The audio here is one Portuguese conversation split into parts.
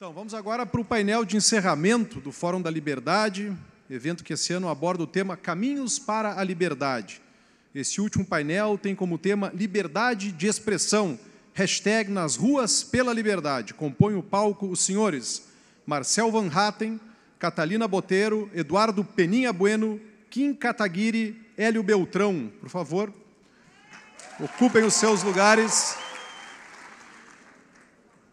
Então, vamos agora para o painel de encerramento do Fórum da Liberdade, evento que esse ano aborda o tema Caminhos para a Liberdade. Esse último painel tem como tema Liberdade de Expressão, hashtag nas ruas pela liberdade. Compõe o palco os senhores Marcel Van Hatten, Catalina Boteiro, Eduardo Peninha Bueno, Kim Kataguiri, Hélio Beltrão. Por favor, ocupem os seus lugares.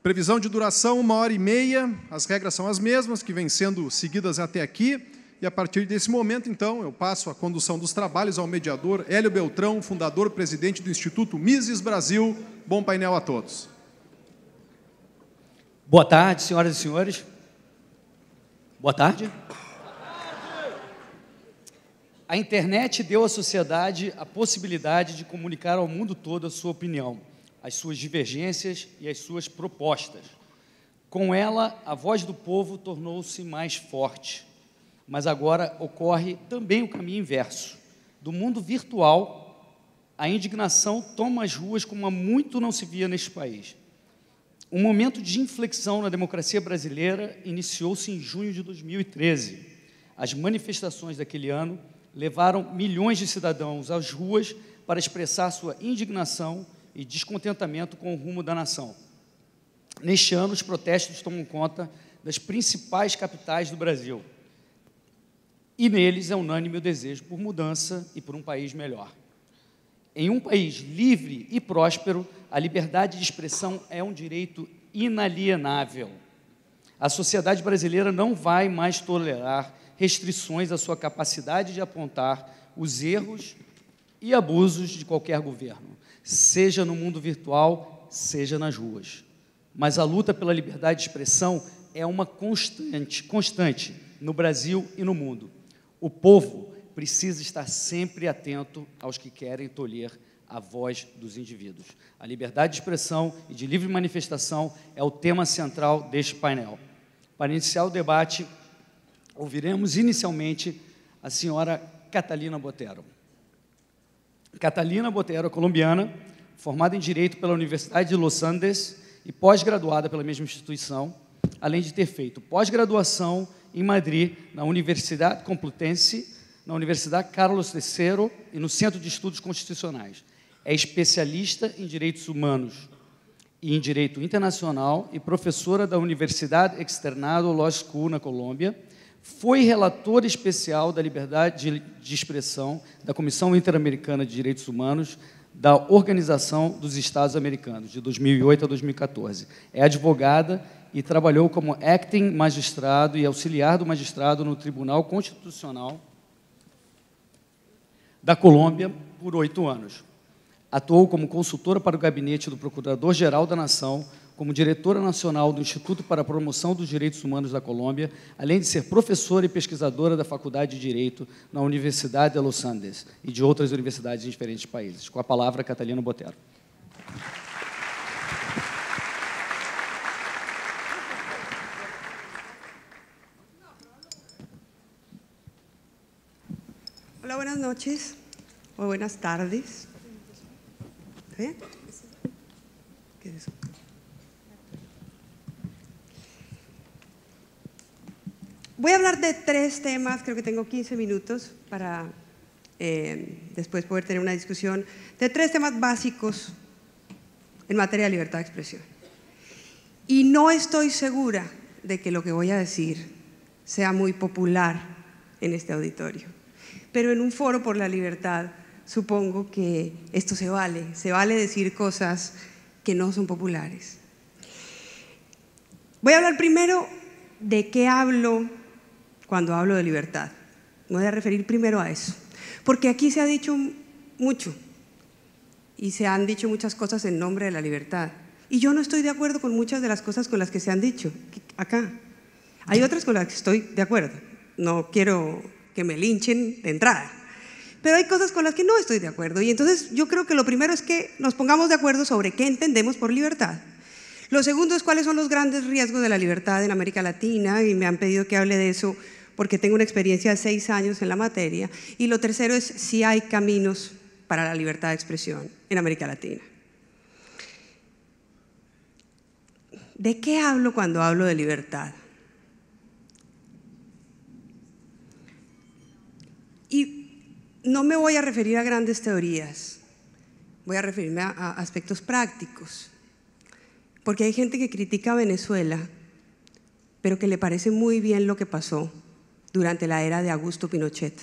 Previsão de duração, uma hora e meia. As regras são as mesmas que vêm sendo seguidas até aqui. E a partir desse momento, então, eu passo a condução dos trabalhos ao mediador Hélio Beltrão, fundador presidente do Instituto Mises Brasil. Bom painel a todos. Boa tarde, senhoras e senhores. Boa tarde. A internet deu à sociedade a possibilidade de comunicar ao mundo todo a sua opinião as suas divergências e as suas propostas. Com ela, a voz do povo tornou-se mais forte. Mas agora ocorre também o caminho inverso. Do mundo virtual, a indignação toma as ruas como há muito não se via neste país. Um momento de inflexão na democracia brasileira iniciou-se em junho de 2013. As manifestações daquele ano levaram milhões de cidadãos às ruas para expressar sua indignação e descontentamento com o rumo da nação. Neste ano, os protestos tomam conta das principais capitais do Brasil. E neles é unânime o desejo por mudança e por um país melhor. Em um país livre e próspero, a liberdade de expressão é um direito inalienável. A sociedade brasileira não vai mais tolerar restrições à sua capacidade de apontar os erros e abusos de qualquer governo seja no mundo virtual, seja nas ruas. Mas a luta pela liberdade de expressão é uma constante, constante no Brasil e no mundo. O povo precisa estar sempre atento aos que querem tolher a voz dos indivíduos. A liberdade de expressão e de livre manifestação é o tema central deste painel. Para iniciar o debate, ouviremos inicialmente a senhora Catalina Botero. Catalina Botero, colombiana, formada em Direito pela Universidade de Los Andes e pós-graduada pela mesma instituição, além de ter feito pós-graduação em Madrid, na Universidade Complutense, na Universidade Carlos III e no Centro de Estudos Constitucionais. É especialista em Direitos Humanos e em Direito Internacional e professora da Universidade Externado Law School, na Colômbia, foi relator especial da liberdade de expressão da Comissão Interamericana de Direitos Humanos da Organização dos Estados Americanos, de 2008 a 2014. É advogada e trabalhou como acting magistrado e auxiliar do magistrado no Tribunal Constitucional da Colômbia por oito anos. Atuou como consultora para o gabinete do Procurador-Geral da Nação como diretora nacional do Instituto para a Promoção dos Direitos Humanos da Colômbia, além de ser professora e pesquisadora da Faculdade de Direito na Universidade de Los Andes e de outras universidades em diferentes países. Com a palavra, Catalina Botero. Hola, buenas noches o buenas tardes. ¿Eh? ¿Qué es eso? Voy a hablar de tres temas, creo que tengo 15 minutos para eh, después poder tener una discusión, de tres temas básicos en materia de libertad de expresión. Y no estoy segura de que lo que voy a decir sea muy popular en este auditorio, pero en un foro por la libertad supongo que esto se vale, se vale decir cosas que no son populares. Voy a hablar primero de qué hablo cuando hablo de libertad. Me voy a referir primero a eso, porque aquí se ha dicho mucho y se han dicho muchas cosas en nombre de la libertad. Y yo no estoy de acuerdo con muchas de las cosas con las que se han dicho acá. Hay otras con las que estoy de acuerdo. No quiero que me linchen de entrada. Pero hay cosas con las que no estoy de acuerdo. Y entonces yo creo que lo primero es que nos pongamos de acuerdo sobre qué entendemos por libertad. Lo segundo es cuáles son los grandes riesgos de la libertad en América Latina y me han pedido que hable de eso porque tengo una experiencia de seis años en la materia. Y lo tercero es si hay caminos para la libertad de expresión en América Latina. ¿De qué hablo cuando hablo de libertad? Y no me voy a referir a grandes teorías, voy a referirme a, a aspectos prácticos. Porque hay gente que critica a Venezuela, pero que le parece muy bien lo que pasó durante la era de Augusto Pinochet.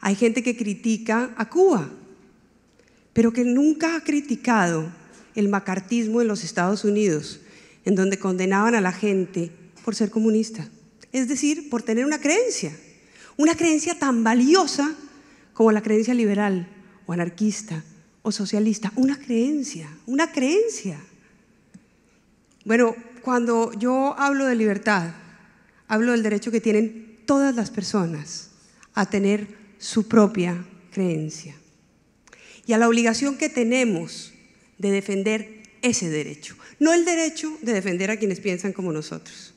Hay gente que critica a Cuba, pero que nunca ha criticado el macartismo en los Estados Unidos, en donde condenaban a la gente por ser comunista, es decir, por tener una creencia, una creencia tan valiosa como la creencia liberal o anarquista o socialista, una creencia, una creencia. Bueno, cuando yo hablo de libertad, hablo del derecho que tienen todas las personas a tener su propia creencia y a la obligación que tenemos de defender ese derecho, no el derecho de defender a quienes piensan como nosotros,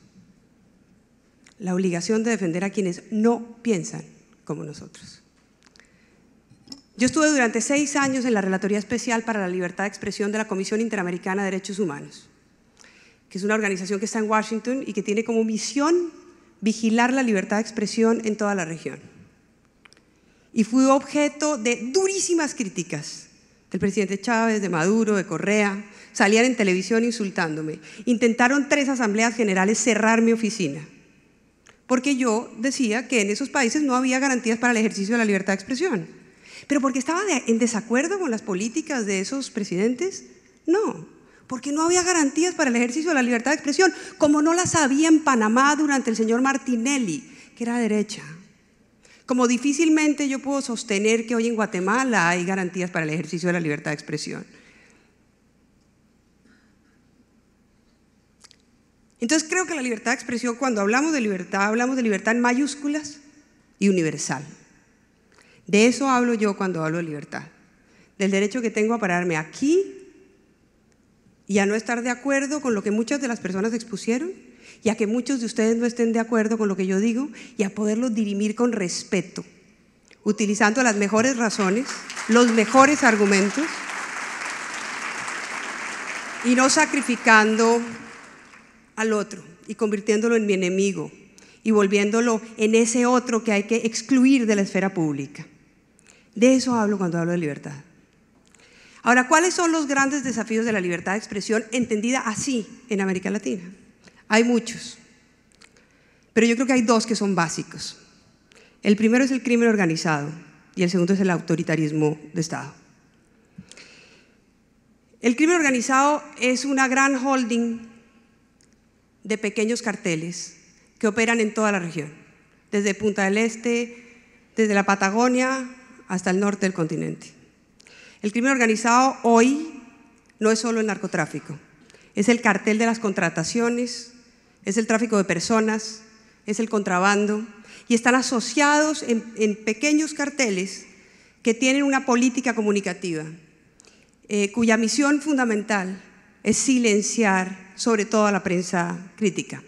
la obligación de defender a quienes no piensan como nosotros. Yo estuve durante seis años en la Relatoría Especial para la Libertad de Expresión de la Comisión Interamericana de Derechos Humanos que es una organización que está en Washington y que tiene como misión vigilar la libertad de expresión en toda la región. Y fui objeto de durísimas críticas del presidente Chávez, de Maduro, de Correa. Salían en televisión insultándome. Intentaron tres asambleas generales cerrar mi oficina, porque yo decía que en esos países no había garantías para el ejercicio de la libertad de expresión. Pero porque estaba en desacuerdo con las políticas de esos presidentes, no porque no había garantías para el ejercicio de la libertad de expresión, como no las había en Panamá durante el señor Martinelli, que era derecha. Como difícilmente yo puedo sostener que hoy en Guatemala hay garantías para el ejercicio de la libertad de expresión. Entonces creo que la libertad de expresión, cuando hablamos de libertad, hablamos de libertad en mayúsculas y universal. De eso hablo yo cuando hablo de libertad. Del derecho que tengo a pararme aquí y a no estar de acuerdo con lo que muchas de las personas expusieron y a que muchos de ustedes no estén de acuerdo con lo que yo digo y a poderlo dirimir con respeto, utilizando las mejores razones, los mejores argumentos y no sacrificando al otro y convirtiéndolo en mi enemigo y volviéndolo en ese otro que hay que excluir de la esfera pública. De eso hablo cuando hablo de libertad. Ahora, ¿cuáles son los grandes desafíos de la libertad de expresión entendida así en América Latina? Hay muchos, pero yo creo que hay dos que son básicos. El primero es el crimen organizado y el segundo es el autoritarismo de Estado. El crimen organizado es una gran holding de pequeños carteles que operan en toda la región, desde Punta del Este, desde la Patagonia hasta el norte del continente. El crimen organizado hoy no es solo el narcotráfico, es el cartel de las contrataciones, es el tráfico de personas, es el contrabando, y están asociados en, pequeños carteles que tienen una política comunicativa, eh, cuya misión fundamental es silenciar sobre todo a la prensa crítica.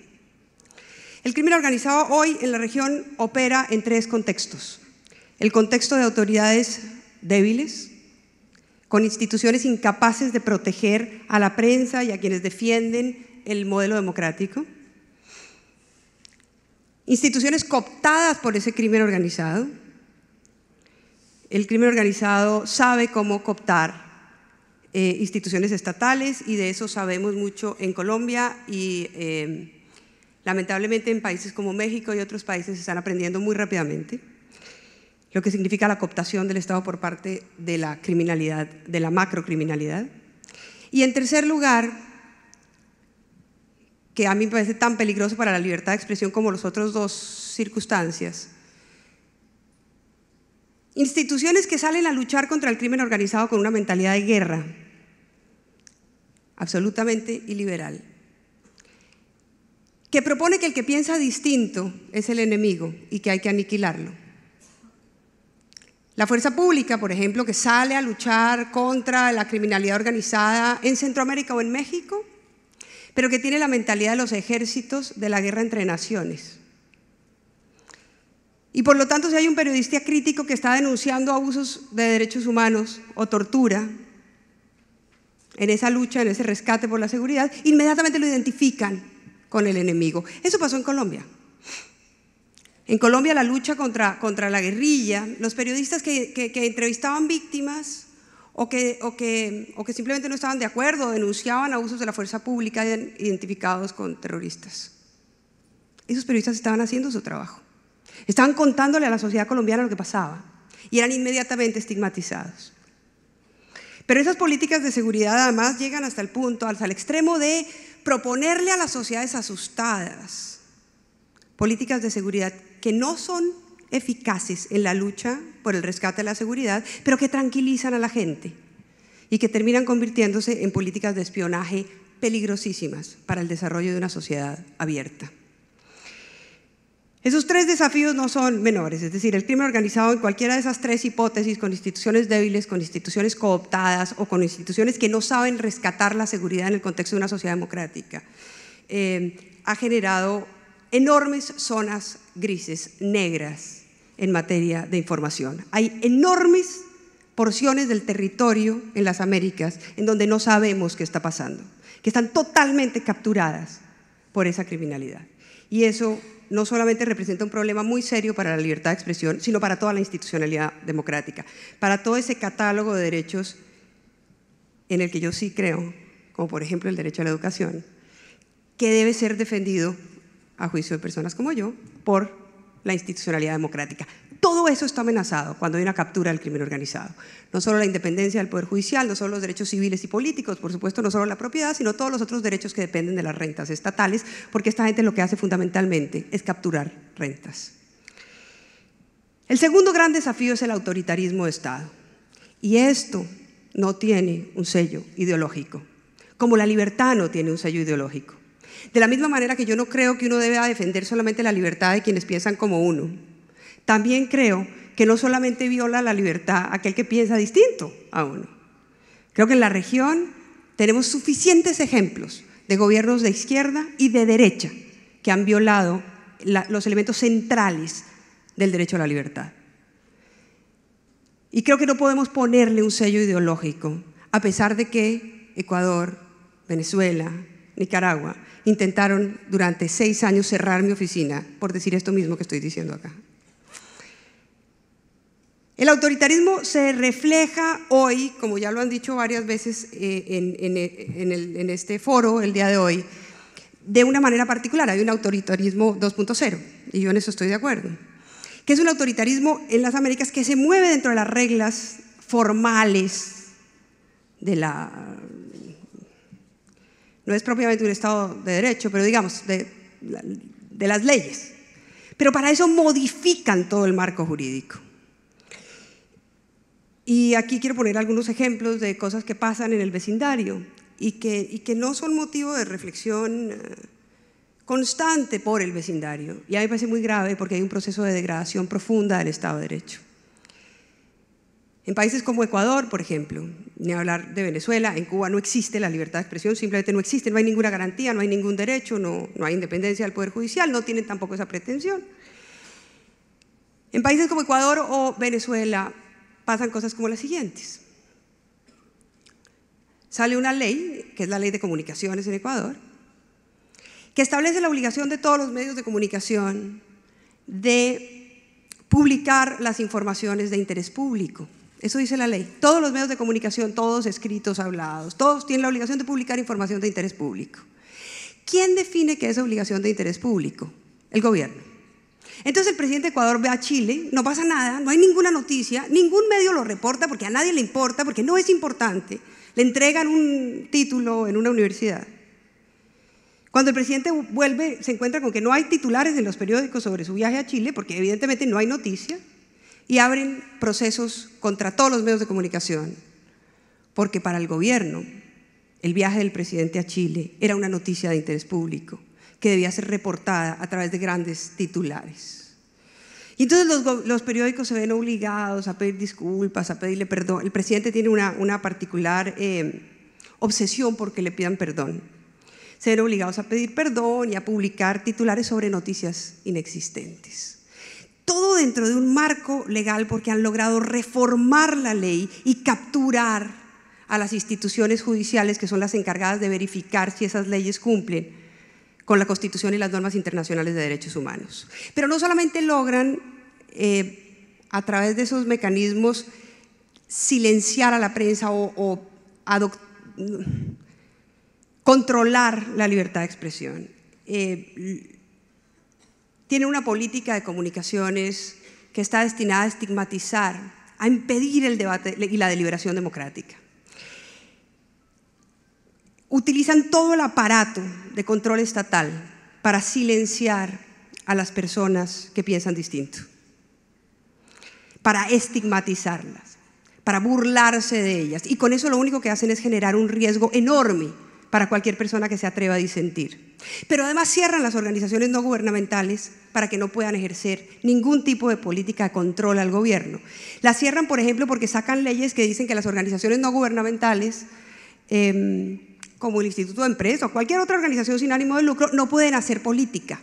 El crimen organizado hoy en la región opera en tres contextos. El contexto de autoridades débiles, con instituciones incapaces de proteger a la prensa y a quienes defienden el modelo democrático, instituciones cooptadas por ese crimen organizado. El crimen organizado sabe cómo cooptar eh, instituciones estatales y de eso sabemos mucho en Colombia y eh, lamentablemente en países como México y otros países se están aprendiendo muy rápidamente lo que significa la cooptación del Estado por parte de la criminalidad, de la macrocriminalidad. Y en tercer lugar, que a mí me parece tan peligroso para la libertad de expresión como las otras dos circunstancias, instituciones que salen a luchar contra el crimen organizado con una mentalidad de guerra, absolutamente iliberal, que propone que el que piensa distinto es el enemigo y que hay que aniquilarlo la fuerza pública, por ejemplo, que sale a luchar contra la criminalidad organizada en Centroamérica o en México, pero que tiene la mentalidad de los ejércitos de la guerra entre naciones. Y por lo tanto, si hay un periodista crítico que está denunciando abusos de derechos humanos o tortura en esa lucha, en ese rescate por la seguridad, inmediatamente lo identifican con el enemigo. Eso pasó en Colombia. En Colombia la lucha contra, contra la guerrilla, los periodistas que, entrevistaban víctimas o que, o, que, o que simplemente no estaban de acuerdo, denunciaban abusos de la fuerza pública identificados con terroristas. Esos periodistas estaban haciendo su trabajo. Estaban contándole a la sociedad colombiana lo que pasaba y eran inmediatamente estigmatizados. Pero esas políticas de seguridad además llegan hasta el punto, hasta el extremo de proponerle a las sociedades asustadas políticas de seguridad que no son eficaces en la lucha por el rescate de la seguridad, pero que tranquilizan a la gente y que terminan convirtiéndose en políticas de espionaje peligrosísimas para el desarrollo de una sociedad abierta. Esos tres desafíos no son menores, es decir, el crimen organizado en cualquiera de esas tres hipótesis, con instituciones débiles, con instituciones cooptadas o con instituciones que no saben rescatar la seguridad en el contexto de una sociedad democrática, eh, ha generado enormes zonas grises, negras, en materia de información. Hay enormes porciones del territorio en las Américas en donde no sabemos qué está pasando, que están totalmente capturadas por esa criminalidad. Y eso no solamente representa un problema muy serio para la libertad de expresión, sino para toda la institucionalidad democrática, para todo ese catálogo de derechos en el que yo sí creo, como por ejemplo el derecho a la educación, que debe ser defendido a juicio de personas como yo, por la institucionalidad democrática. Todo eso está amenazado cuando hay una captura del crimen organizado. No solo la independencia del Poder Judicial, no solo los derechos civiles y políticos, por supuesto, no solo la propiedad, sino todos los otros derechos que dependen de las rentas estatales, porque esta gente lo que hace fundamentalmente es capturar rentas. El segundo gran desafío es el autoritarismo de Estado. Y esto no tiene un sello ideológico, como la libertad no tiene un sello ideológico. De la misma manera que yo no creo que uno deba defender solamente la libertad de quienes piensan como uno, también creo que no solamente viola la libertad aquel que piensa distinto a uno. Creo que en la región tenemos suficientes ejemplos de gobiernos de izquierda y de derecha que han violado los elementos centrales del derecho a la libertad. Y creo que no podemos ponerle un sello ideológico, a pesar de que Ecuador, Venezuela, Nicaragua intentaron durante seis años cerrar mi oficina por decir esto mismo que estoy diciendo acá. El autoritarismo se refleja hoy, como ya lo han dicho varias veces eh, eh, en, este foro el día de hoy, de una manera particular. Hay un autoritarismo 2.0 y yo en eso estoy de acuerdo. Que es un autoritarismo en las Américas que se mueve dentro de las reglas formales de la no es propiamente un Estado de derecho, pero digamos, de, las leyes. Pero para eso modifican todo el marco jurídico. Y aquí quiero poner algunos ejemplos de cosas que pasan en el vecindario y que, y que no son motivo de reflexión eh, constante por el vecindario. Y a mí me parece muy grave porque hay un proceso de degradación profunda del Estado de Derecho. En países como Ecuador, por ejemplo, ni hablar de Venezuela, en Cuba no existe la libertad de expresión, simplemente no existe, no hay ninguna garantía, no hay ningún derecho, no, hay independencia del Poder Judicial, no tienen tampoco esa pretensión. En países como Ecuador o Venezuela pasan cosas como las siguientes. Sale una ley, que es la ley de comunicaciones en Ecuador, que establece la obligación de todos los medios de comunicación de publicar las informaciones de interés público. Eso dice la ley. Todos los medios de comunicación, todos escritos, hablados, todos tienen la obligación de publicar información de interés público. ¿Quién define qué es obligación de interés público? El gobierno. Entonces el presidente de Ecuador ve a Chile, no pasa nada, no hay ninguna noticia, ningún medio lo reporta porque a nadie le importa, porque no es importante. Le entregan un título en una universidad. Cuando el presidente vuelve, se encuentra con que no hay titulares en los periódicos sobre su viaje a Chile, porque evidentemente no hay noticia y abren procesos contra todos los medios de comunicación, porque para el gobierno el viaje del presidente a Chile era una noticia de interés público que debía ser reportada a través de grandes titulares. Y entonces los, periódicos se ven obligados a pedir disculpas, a pedirle perdón. El presidente tiene una, particular eh, obsesión porque le pidan perdón. Se ven obligados a pedir perdón y a publicar titulares sobre noticias inexistentes. Todo dentro de un marco legal porque han logrado reformar la ley y capturar a las instituciones judiciales que son las encargadas de verificar si esas leyes cumplen con la Constitución y las normas internacionales de derechos humanos. Pero no solamente logran, eh, a través de esos mecanismos, silenciar a la prensa o, controlar la libertad de expresión. Eh, tiene una política de comunicaciones que está destinada a estigmatizar, a impedir el debate y la deliberación democrática. Utilizan todo el aparato de control estatal para silenciar a las personas que piensan distinto, para estigmatizarlas, para burlarse de ellas. Y con eso lo único que hacen es generar un riesgo enorme para cualquier persona que se atreva a disentir. Pero además cierran las organizaciones no gubernamentales para que no puedan ejercer ningún tipo de política de control al gobierno. Las cierran, por ejemplo, porque sacan leyes que dicen que las organizaciones no gubernamentales, em, como el Instituto de Empresa o cualquier otra organización sin ánimo de lucro, no pueden hacer política.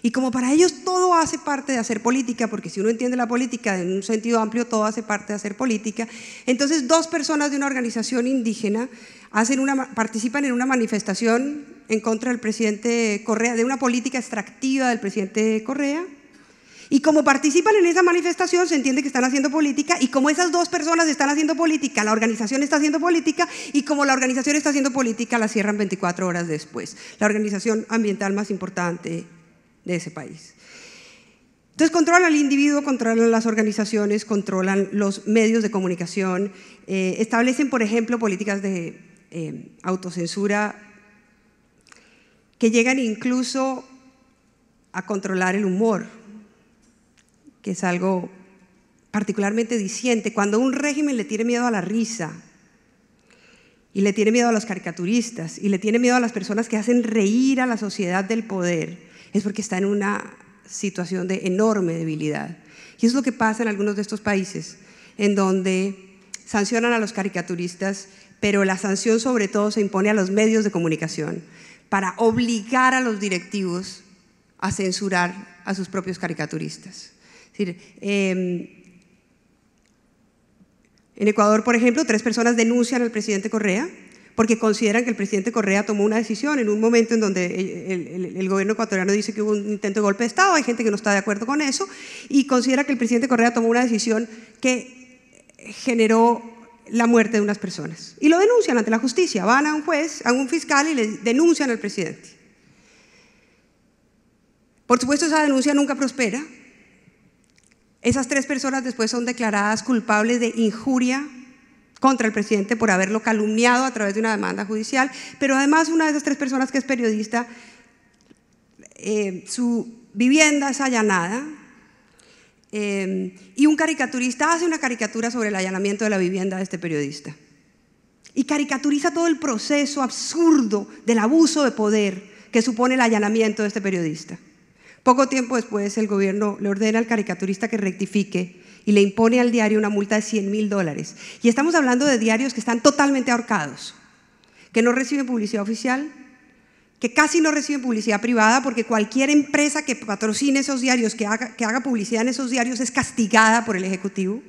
Y como para ellos todo hace parte de hacer política, porque si uno entiende la política en un sentido amplio, todo hace parte de hacer política, entonces dos personas de una organización indígena hacen una, participan en una manifestación en contra del presidente Correa, de una política extractiva del presidente Correa. Y como participan en esa manifestación, se entiende que están haciendo política. Y como esas dos personas están haciendo política, la organización está haciendo política. Y como la organización está haciendo política, la cierran 24 horas después. La organización ambiental más importante de ese país. Entonces controlan al individuo, controlan las organizaciones, controlan los medios de comunicación, eh, establecen, por ejemplo, políticas de eh, autocensura que llegan incluso a controlar el humor, que es algo particularmente disiente. Cuando un régimen le tiene miedo a la risa, y le tiene miedo a los caricaturistas, y le tiene miedo a las personas que hacen reír a la sociedad del poder, es porque está en una situación de enorme debilidad. Y es lo que pasa en algunos de estos países, en donde sancionan a los caricaturistas pero la sanción sobre todo se impone a los medios de comunicación para obligar a los directivos a censurar a sus propios caricaturistas. Em, en Ecuador, por ejemplo, tres personas denuncian al presidente Correa porque consideran que el presidente Correa tomó una decisión en un momento en donde el, el, gobierno ecuatoriano dice que hubo un intento de golpe de Estado, hay gente que no está de acuerdo con eso, y considera que el presidente Correa tomó una decisión que generó la muerte de unas personas. Y lo denuncian ante la justicia. Van a un juez, a un fiscal y le denuncian al presidente. Por supuesto, esa denuncia nunca prospera. Esas tres personas después son declaradas culpables de injuria contra el presidente por haberlo calumniado a través de una demanda judicial. Pero además, una de esas tres personas que es periodista, eh, su vivienda es allanada Em, y un caricaturista hace una caricatura sobre el allanamiento de la vivienda de este periodista. Y caricaturiza todo el proceso absurdo del abuso de poder que supone el allanamiento de este periodista. Poco tiempo después, el gobierno le ordena al caricaturista que rectifique y le impone al diario una multa de 100 mil dólares. Y estamos hablando de diarios que están totalmente ahorcados, que no reciben publicidad oficial, que casi no reciben publicidad privada porque cualquier empresa que patrocine esos diarios, que haga, que haga publicidad en esos diarios, es castigada por el Ejecutivo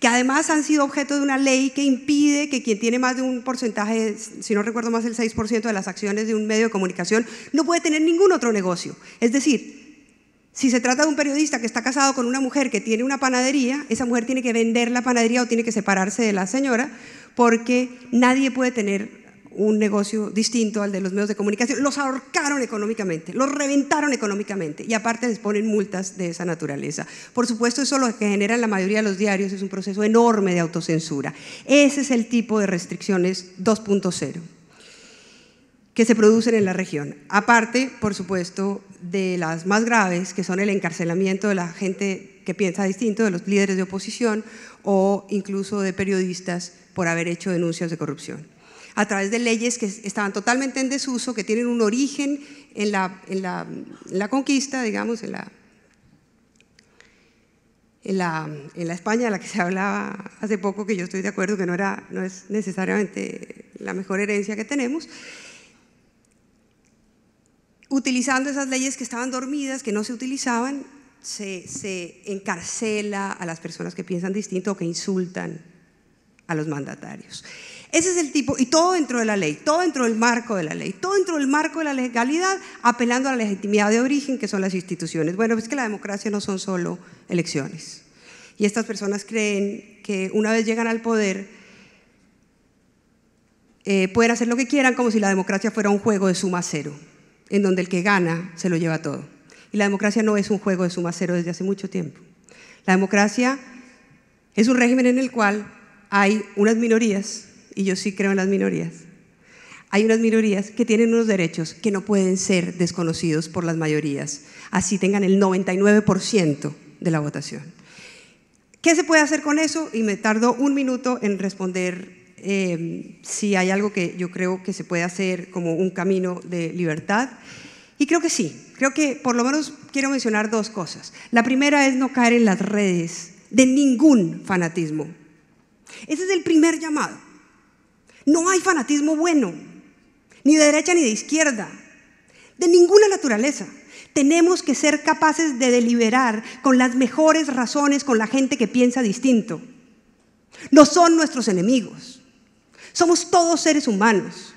que además han sido objeto de una ley que impide que quien tiene más de un porcentaje, si no recuerdo más el 6% de las acciones de un medio de comunicación, no puede tener ningún otro negocio. Es decir, si se trata de un periodista que está casado con una mujer que tiene una panadería, esa mujer tiene que vender la panadería o tiene que separarse de la señora porque nadie puede tener un negocio distinto al de los medios de comunicación, los ahorcaron económicamente, los reventaron económicamente y aparte les ponen multas de esa naturaleza. Por supuesto, eso lo que generan la mayoría de los diarios es un proceso enorme de autocensura. Ese es el tipo de restricciones 2.0 que se producen en la región. Aparte, por supuesto, de las más graves, que son el encarcelamiento de la gente que piensa distinto, de los líderes de oposición o incluso de periodistas por haber hecho denuncias de corrupción a través de leyes que estaban totalmente en desuso, que tienen un origen en la, conquista, digamos, en la, en la, España, de la que se hablaba hace poco, que yo estoy de acuerdo que no, era, no es necesariamente la mejor herencia que tenemos, utilizando esas leyes que estaban dormidas, que no se utilizaban, se, se encarcela a las personas que piensan distinto o que insultan a los mandatarios. Ese es el tipo, y todo dentro de la ley, todo dentro del marco de la ley, todo dentro del marco de la legalidad, apelando a la legitimidad de origen que son las instituciones. Bueno, pues es que la democracia no son solo elecciones. Y estas personas creen que una vez llegan al poder, eh, pueden hacer lo que quieran como si la democracia fuera un juego de suma cero, en donde el que gana se lo lleva todo. Y la democracia no es un juego de suma cero desde hace mucho tiempo. La democracia es un régimen en el cual hay unas minorías y yo sí creo en las minorías, hay unas minorías que tienen unos derechos que no pueden ser desconocidos por las mayorías, así tengan el 99% de la votación. ¿Qué se puede hacer con eso? Y me tardó un minuto en responder eh, si hay algo que yo creo que se puede hacer como un camino de libertad. Y creo que sí, creo que por lo menos quiero mencionar dos cosas. La primera es no caer en las redes de ningún fanatismo. Ese es el primer llamado. No hay fanatismo bueno, ni de derecha ni de izquierda, de ninguna naturaleza. Tenemos que ser capaces de deliberar con las mejores razones con la gente que piensa distinto. No son nuestros enemigos. Somos todos seres humanos.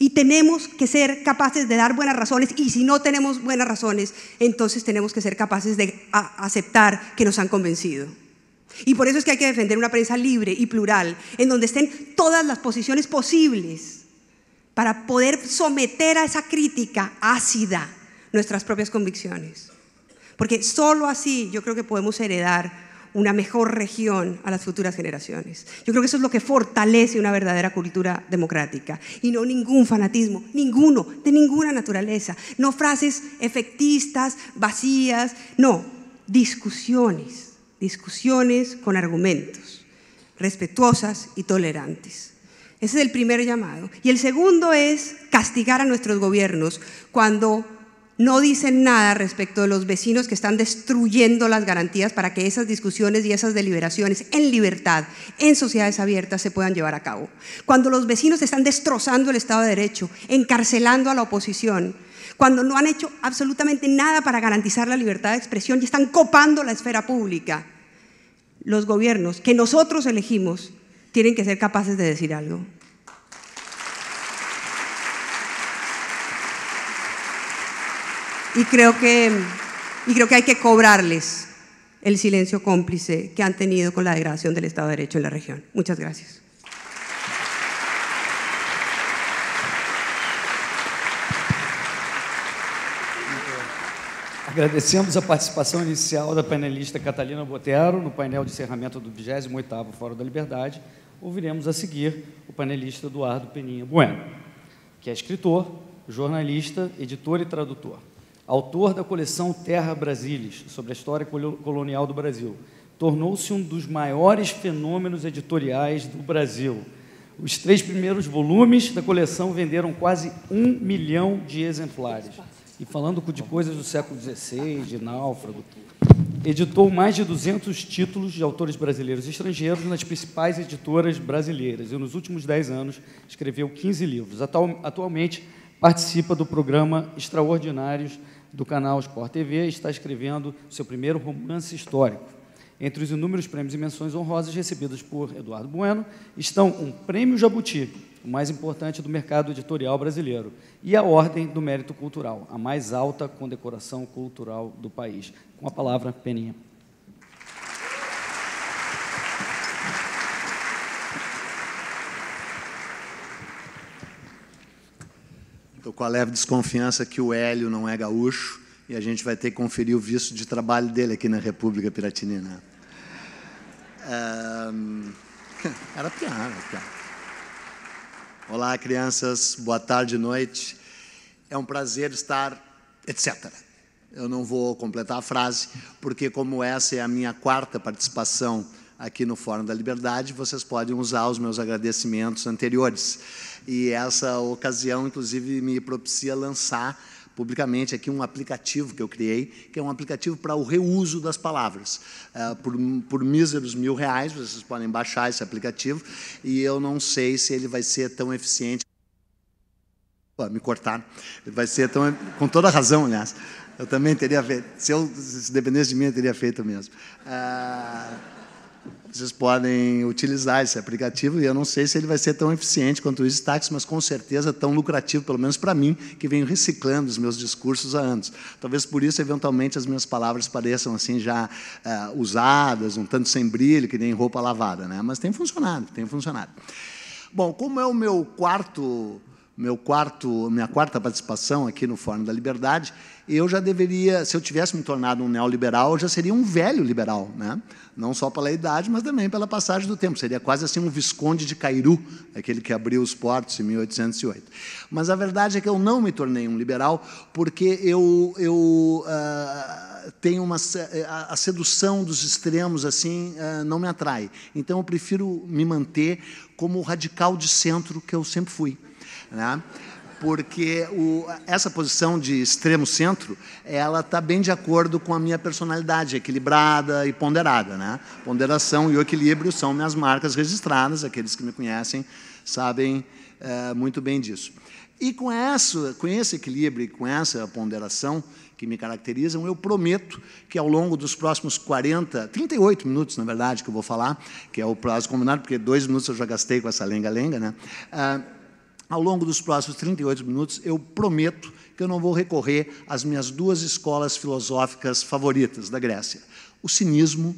Y tenemos que ser capaces de dar buenas razones. Y si no tenemos buenas razones, entonces tenemos que ser capaces de aceptar que nos han convencido. Y por eso es que hay que defender una prensa libre y plural, en donde estén todas las posiciones posibles para poder someter a esa crítica ácida nuestras propias convicciones. Porque solo así yo creo que podemos heredar una mejor región a las futuras generaciones. Yo creo que eso es lo que fortalece una verdadera cultura democrática y no ningún fanatismo, ninguno, de ninguna naturaleza, no frases efectistas, vacías, no, discusiones discusiones con argumentos, respetuosas y tolerantes. Ese es el primer llamado. Y el segundo es castigar a nuestros gobiernos cuando no dicen nada respecto de los vecinos que están destruyendo las garantías para que esas discusiones y esas deliberaciones en libertad, en sociedades abiertas, se puedan llevar a cabo. Cuando los vecinos están destrozando el Estado de Derecho, encarcelando a la oposición, cuando no han hecho absolutamente nada para garantizar la libertad de expresión y están copando la esfera pública. Los gobiernos que nosotros elegimos tienen que ser capaces de decir algo. Y creo que, y creo que hay que cobrarles el silencio cómplice que han tenido con la degradación del Estado de Derecho en la región. Muchas gracias. Agradecemos a participação inicial da panelista Catalina Botero no painel de encerramento do 28º Fórum da Liberdade. Ouviremos a seguir o panelista Eduardo Peninha Bueno, que é escritor, jornalista, editor e tradutor. Autor da coleção Terra Brasilis, sobre a história colonial do Brasil. Tornou-se um dos maiores fenômenos editoriais do Brasil. Os três primeiros volumes da coleção venderam quase um milhão de exemplares e falando de coisas do século XVI, de náufrago. Editou mais de 200 títulos de autores brasileiros e estrangeiros nas principais editoras brasileiras e, nos últimos 10 anos, escreveu 15 livros. Atualmente, participa do programa Extraordinários do canal Sport TV e está escrevendo seu primeiro romance histórico. Entre os inúmeros prêmios e menções honrosas recebidas por Eduardo Bueno estão um Prêmio Jabuti, o mais importante do mercado editorial brasileiro, e a Ordem do Mérito Cultural, a mais alta condecoração cultural do país. Com a palavra, Peninha. Estou com a leve desconfiança que o Hélio não é gaúcho e a gente vai ter que conferir o visto de trabalho dele aqui na República Piratinina. Era piada, era piada. Olá, crianças, boa tarde, noite. É um prazer estar, etc. Eu não vou completar a frase, porque, como essa é a minha quarta participação aqui no Fórum da Liberdade, vocês podem usar os meus agradecimentos anteriores. E essa ocasião, inclusive, me propicia lançar publicamente aqui um aplicativo que eu criei, que é um aplicativo para o reuso das palavras. É, por, por míseros mil reais, vocês podem baixar esse aplicativo, e eu não sei se ele vai ser tão eficiente. Pô, me cortaram. vai ser tão. Com toda razão, aliás. Eu também teria feito. Se, eu, se dependesse de mim, eu teria feito mesmo. É, vocês podem utilizar esse aplicativo e eu não sei se ele vai ser tão eficiente quanto o táxi, mas com certeza tão lucrativo, pelo menos para mim, que venho reciclando os meus discursos há anos. Talvez por isso, eventualmente, as minhas palavras pareçam assim já é, usadas, um tanto sem brilho, que nem roupa lavada, né? Mas tem funcionado, tem funcionado. Bom, como é o meu quarto, meu quarto, minha quarta participação aqui no Fórum da Liberdade, eu já deveria, se eu tivesse me tornado um neoliberal, eu já seria um velho liberal, né? não só pela idade, mas também pela passagem do tempo. Seria quase assim um Visconde de Cairu, aquele que abriu os portos em 1808. Mas a verdade é que eu não me tornei um liberal porque eu, eu uh, tenho uma a, a sedução dos extremos assim uh, não me atrai. Então eu prefiro me manter como o radical de centro que eu sempre fui. Né? porque o, essa posição de extremo centro, ela está bem de acordo com a minha personalidade, equilibrada e ponderada. Né? Ponderação e o equilíbrio são minhas marcas registradas, aqueles que me conhecem sabem é, muito bem disso. E com, essa, com esse equilíbrio e com essa ponderação que me caracterizam, eu prometo que ao longo dos próximos 40, 38 minutos, na verdade, que eu vou falar, que é o prazo combinado, porque dois minutos eu já gastei com essa lenga-lenga, né? É, ao longo dos próximos 38 minutos, eu prometo que eu não vou recorrer às minhas duas escolas filosóficas favoritas da Grécia, o cinismo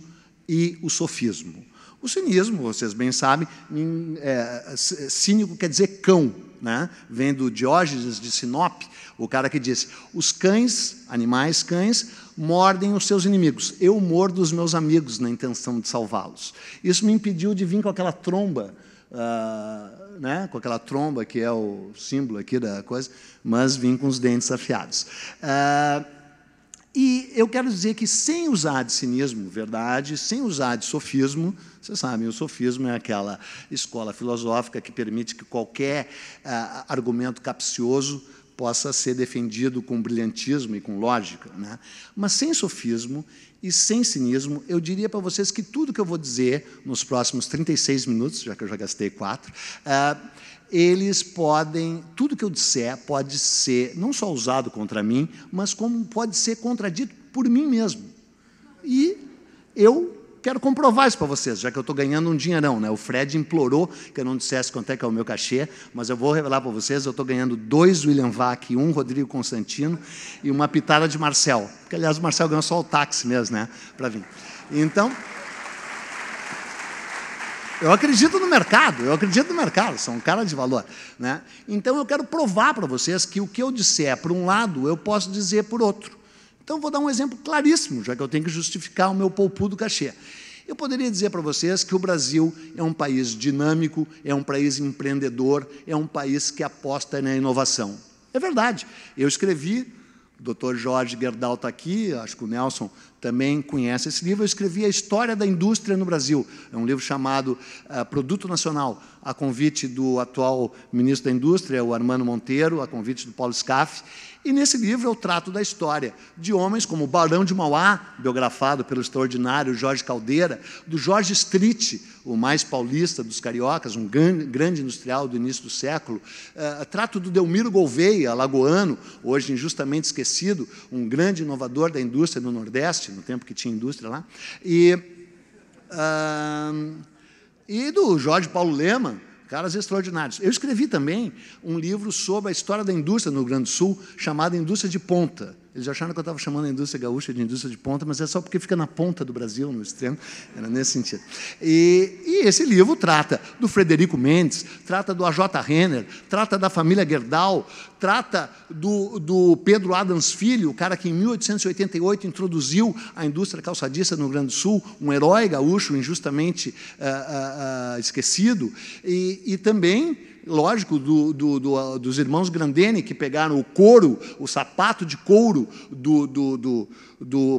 e o sofismo. O cinismo, vocês bem sabem, em, é, cínico quer dizer cão, né? vem do Diógenes de Sinope, o cara que disse: os cães, animais cães, mordem os seus inimigos. Eu mordo os meus amigos na intenção de salvá-los. Isso me impediu de vir com aquela tromba. Uh, né, com aquela tromba que é o símbolo aqui da coisa, mas vim com os dentes afiados. Ah, e eu quero dizer que sem usar de cinismo, verdade, sem usar de sofismo, vocês sabem, o sofismo é aquela escola filosófica que permite que qualquer ah, argumento capcioso possa ser defendido com brilhantismo e com lógica. Né? Mas sem sofismo, e sem cinismo, eu diria para vocês que tudo que eu vou dizer nos próximos 36 minutos, já que eu já gastei quatro, uh, eles podem, tudo que eu disser pode ser não só usado contra mim, mas como pode ser contradito por mim mesmo. E eu quero comprovar isso para vocês, já que eu estou ganhando um dinheirão. Né? O Fred implorou que eu não dissesse quanto é que é o meu cachê, mas eu vou revelar para vocês, eu estou ganhando dois William Vac, um Rodrigo Constantino e uma pitada de Marcel. Porque, aliás, o Marcel ganhou só o táxi mesmo, né? Para vir. Então. Eu acredito no mercado, eu acredito no mercado, são um cara de valor. Né? Então eu quero provar para vocês que o que eu disser é por um lado, eu posso dizer por outro. Então, vou dar um exemplo claríssimo, já que eu tenho que justificar o meu poupudo cachê. Eu poderia dizer para vocês que o Brasil é um país dinâmico, é um país empreendedor, é um país que aposta na inovação. É verdade. Eu escrevi, o doutor Jorge Gerdau está aqui, acho que o Nelson também conhece esse livro, eu escrevi a história da indústria no Brasil. É um livro chamado uh, Produto Nacional, a convite do atual ministro da Indústria, o Armando Monteiro, a convite do Paulo Scaff. E nesse livro eu trato da história de homens como Barão de Mauá, biografado pelo extraordinário Jorge Caldeira, do Jorge Street, o mais paulista dos cariocas, um grande industrial do início do século. Eh, trato do Delmiro Gouveia, lagoano, hoje injustamente esquecido, um grande inovador da indústria no Nordeste, no tempo que tinha indústria lá. E, uh, e do Jorge Paulo Lema, caras extraordinários. Eu escrevi também um livro sobre a história da indústria no Rio Grande do Sul, chamado Indústria de Ponta, eles acharam que eu estava chamando a indústria gaúcha de indústria de ponta, mas é só porque fica na ponta do Brasil, no extremo, era nesse sentido. E, e esse livro trata do Frederico Mendes, trata do AJ Renner, trata da família Gerdau, trata do, do Pedro Adams Filho, o cara que em 1888 introduziu a indústria calçadista no Rio Grande do Sul, um herói gaúcho injustamente ah, ah, ah, esquecido, e, e também lógico, do, do, do, ah, dos irmãos Grandene, que pegaram o couro, o sapato de couro do,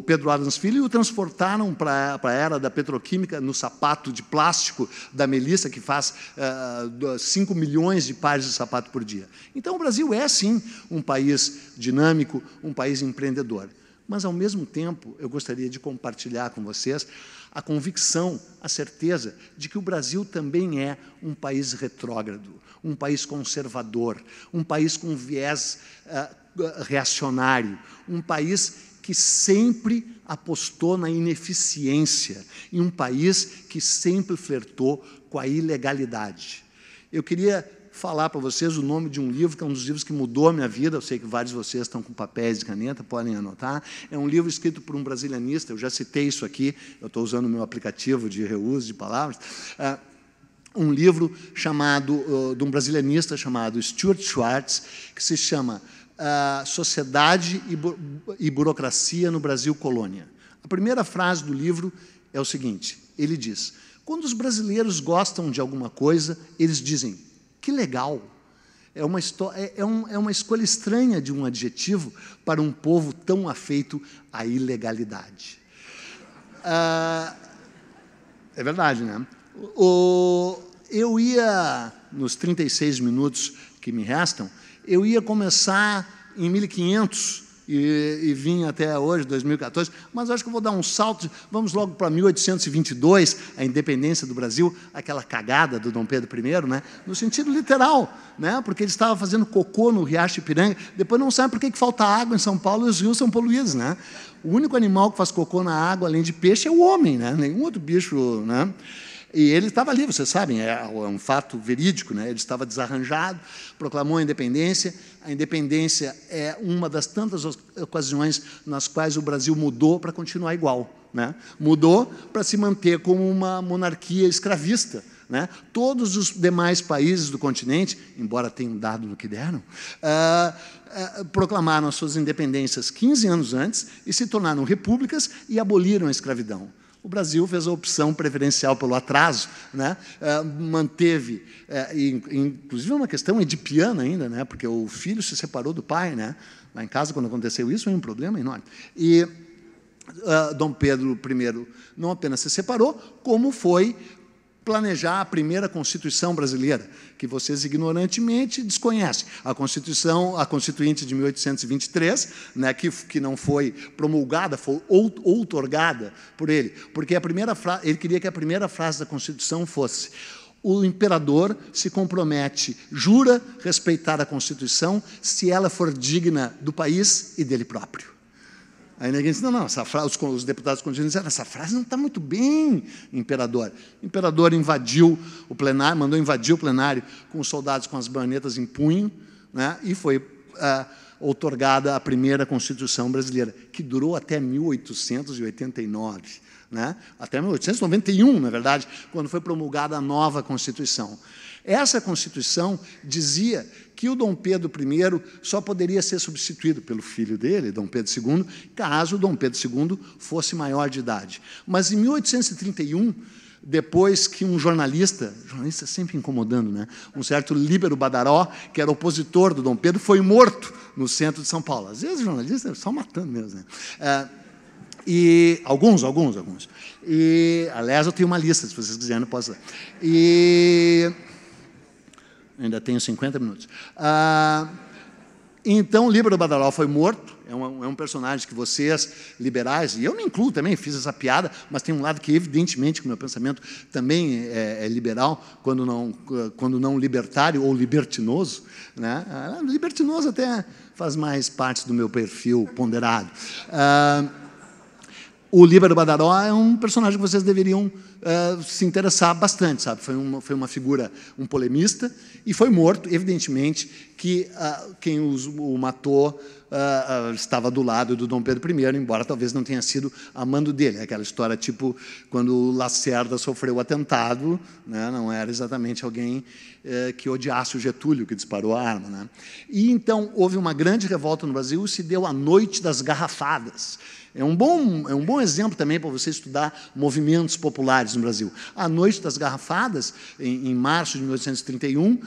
Pedro Adams Filho e o transportaram para a era da petroquímica no sapato de plástico da Melissa, que faz uh, ah, 5 milhões de pares de sapato por dia. Então, o Brasil é, sim, um país dinâmico, um país empreendedor. Mas, ao mesmo tempo, eu gostaria de compartilhar com vocês a convicção, a certeza de que o Brasil também é um país retrógrado, um país conservador, um país com viés uh, reacionário, um país que sempre apostou na ineficiência e um país que sempre flertou com a ilegalidade. Eu queria falar para vocês o nome de um livro, que é um dos livros que mudou a minha vida. Eu sei que vários de vocês estão com papéis e caneta, podem anotar. É um livro escrito por um brasilianista, eu já citei isso aqui, eu estou usando o meu aplicativo de reuso de palavras. É, um livro chamado, uh, de um brasilianista chamado Stuart Schwartz, que se chama uh, Sociedade e, Bu e Burocracia no Brasil Colônia. A primeira frase do livro é o seguinte: ele diz. Quando os brasileiros gostam de alguma coisa, eles dizem que legal! É uma, é, é, um, é uma escolha estranha de um adjetivo para um povo tão afeito à ilegalidade. Ah, é verdade, né? O, eu ia, nos 36 minutos que me restam, eu ia começar em 1500 e, e vim até hoje, 2014, mas acho que vou dar um salto, vamos logo para 1822, a independência do Brasil, aquela cagada do Dom Pedro I, né? no sentido literal, né? porque ele estava fazendo cocô no Riacho Ipiranga, depois não sabe por que falta água em São Paulo e os rios são poluídos. Né? O único animal que faz cocô na água, além de peixe, é o homem, né? nenhum outro bicho. Né? E ele estava ali, vocês sabem, é, é um fato verídico, né? ele estava desarranjado, proclamou a independência. A independência é uma das tantas ocasiões nas quais o Brasil mudou para continuar igual. Né? Mudou para se manter como uma monarquia escravista. Né? Todos os demais países do continente, embora tenham dado no que deram, ah, ah, proclamaram as suas independências 15 anos antes e se tornaram repúblicas e aboliram a escravidão o Brasil fez a opção preferencial pelo atraso, né? Eh, manteve, eh, e, inclusive é uma questão edipiana ainda, né? porque o filho se separou do pai. Né? Lá em casa, quando aconteceu isso, foi é um problema enorme. E uh, Dom Pedro I não apenas se separou, como foi planejar a primeira Constituição brasileira, que vocês ignorantemente desconhecem. A Constituição, a Constituinte de 1823, né, que, que não foi promulgada, foi out, outorgada por ele, porque a primeira ele queria que a primeira frase da Constituição fosse o imperador se compromete, jura respeitar a Constituição se ela for digna do país e dele próprio. Aí ninguém disse, não, não, essa frase, os, deputados continuam dizendo, essa frase não está muito bem, imperador. O imperador invadiu o plenário, mandou invadir o plenário com os soldados com as baionetas em punho, né, e foi uh, outorgada a primeira Constituição brasileira, que durou até 1889. Né? até 1891, na verdade, quando foi promulgada a nova Constituição. Essa Constituição dizia que o Dom Pedro I só poderia ser substituído pelo filho dele, Dom Pedro II, caso Dom Pedro II fosse maior de idade. Mas em 1831, depois que um jornalista, jornalista sempre incomodando, né? um certo Líbero Badaró, que era opositor do Dom Pedro, foi morto no centro de São Paulo. Às vezes, jornalista é só matando mesmo. Né? É, e alguns, alguns, alguns. E, aliás, eu tenho uma lista, se vocês quiserem, eu posso ler. E ainda tenho 50 minutos. Ah, então, do Badaló foi morto, é um, é um, personagem que vocês, liberais, e eu me incluo também, fiz essa piada, mas tem um lado que, evidentemente, o meu pensamento também é, é, liberal, quando não, quando não libertário ou libertinoso. Né? Ah, libertinoso até faz mais parte do meu perfil ponderado. Ah, o Líbero Badaró é um personagem que vocês deveriam uh, se interessar bastante, sabe? Foi uma, foi uma figura, um polemista, e foi morto, evidentemente, que uh, quem o matou uh, estava do lado do Dom Pedro I, embora talvez não tenha sido a mando dele. É aquela história tipo quando o Lacerda sofreu o atentado, né? não era exatamente alguém eh, que odiasse o Getúlio que disparou a arma. Né? E então houve uma grande revolta no Brasil, se deu a Noite das Garrafadas é um bom, é um bom exemplo também para você estudar movimentos populares no Brasil. A Noite das Garrafadas, em, em março de 1831,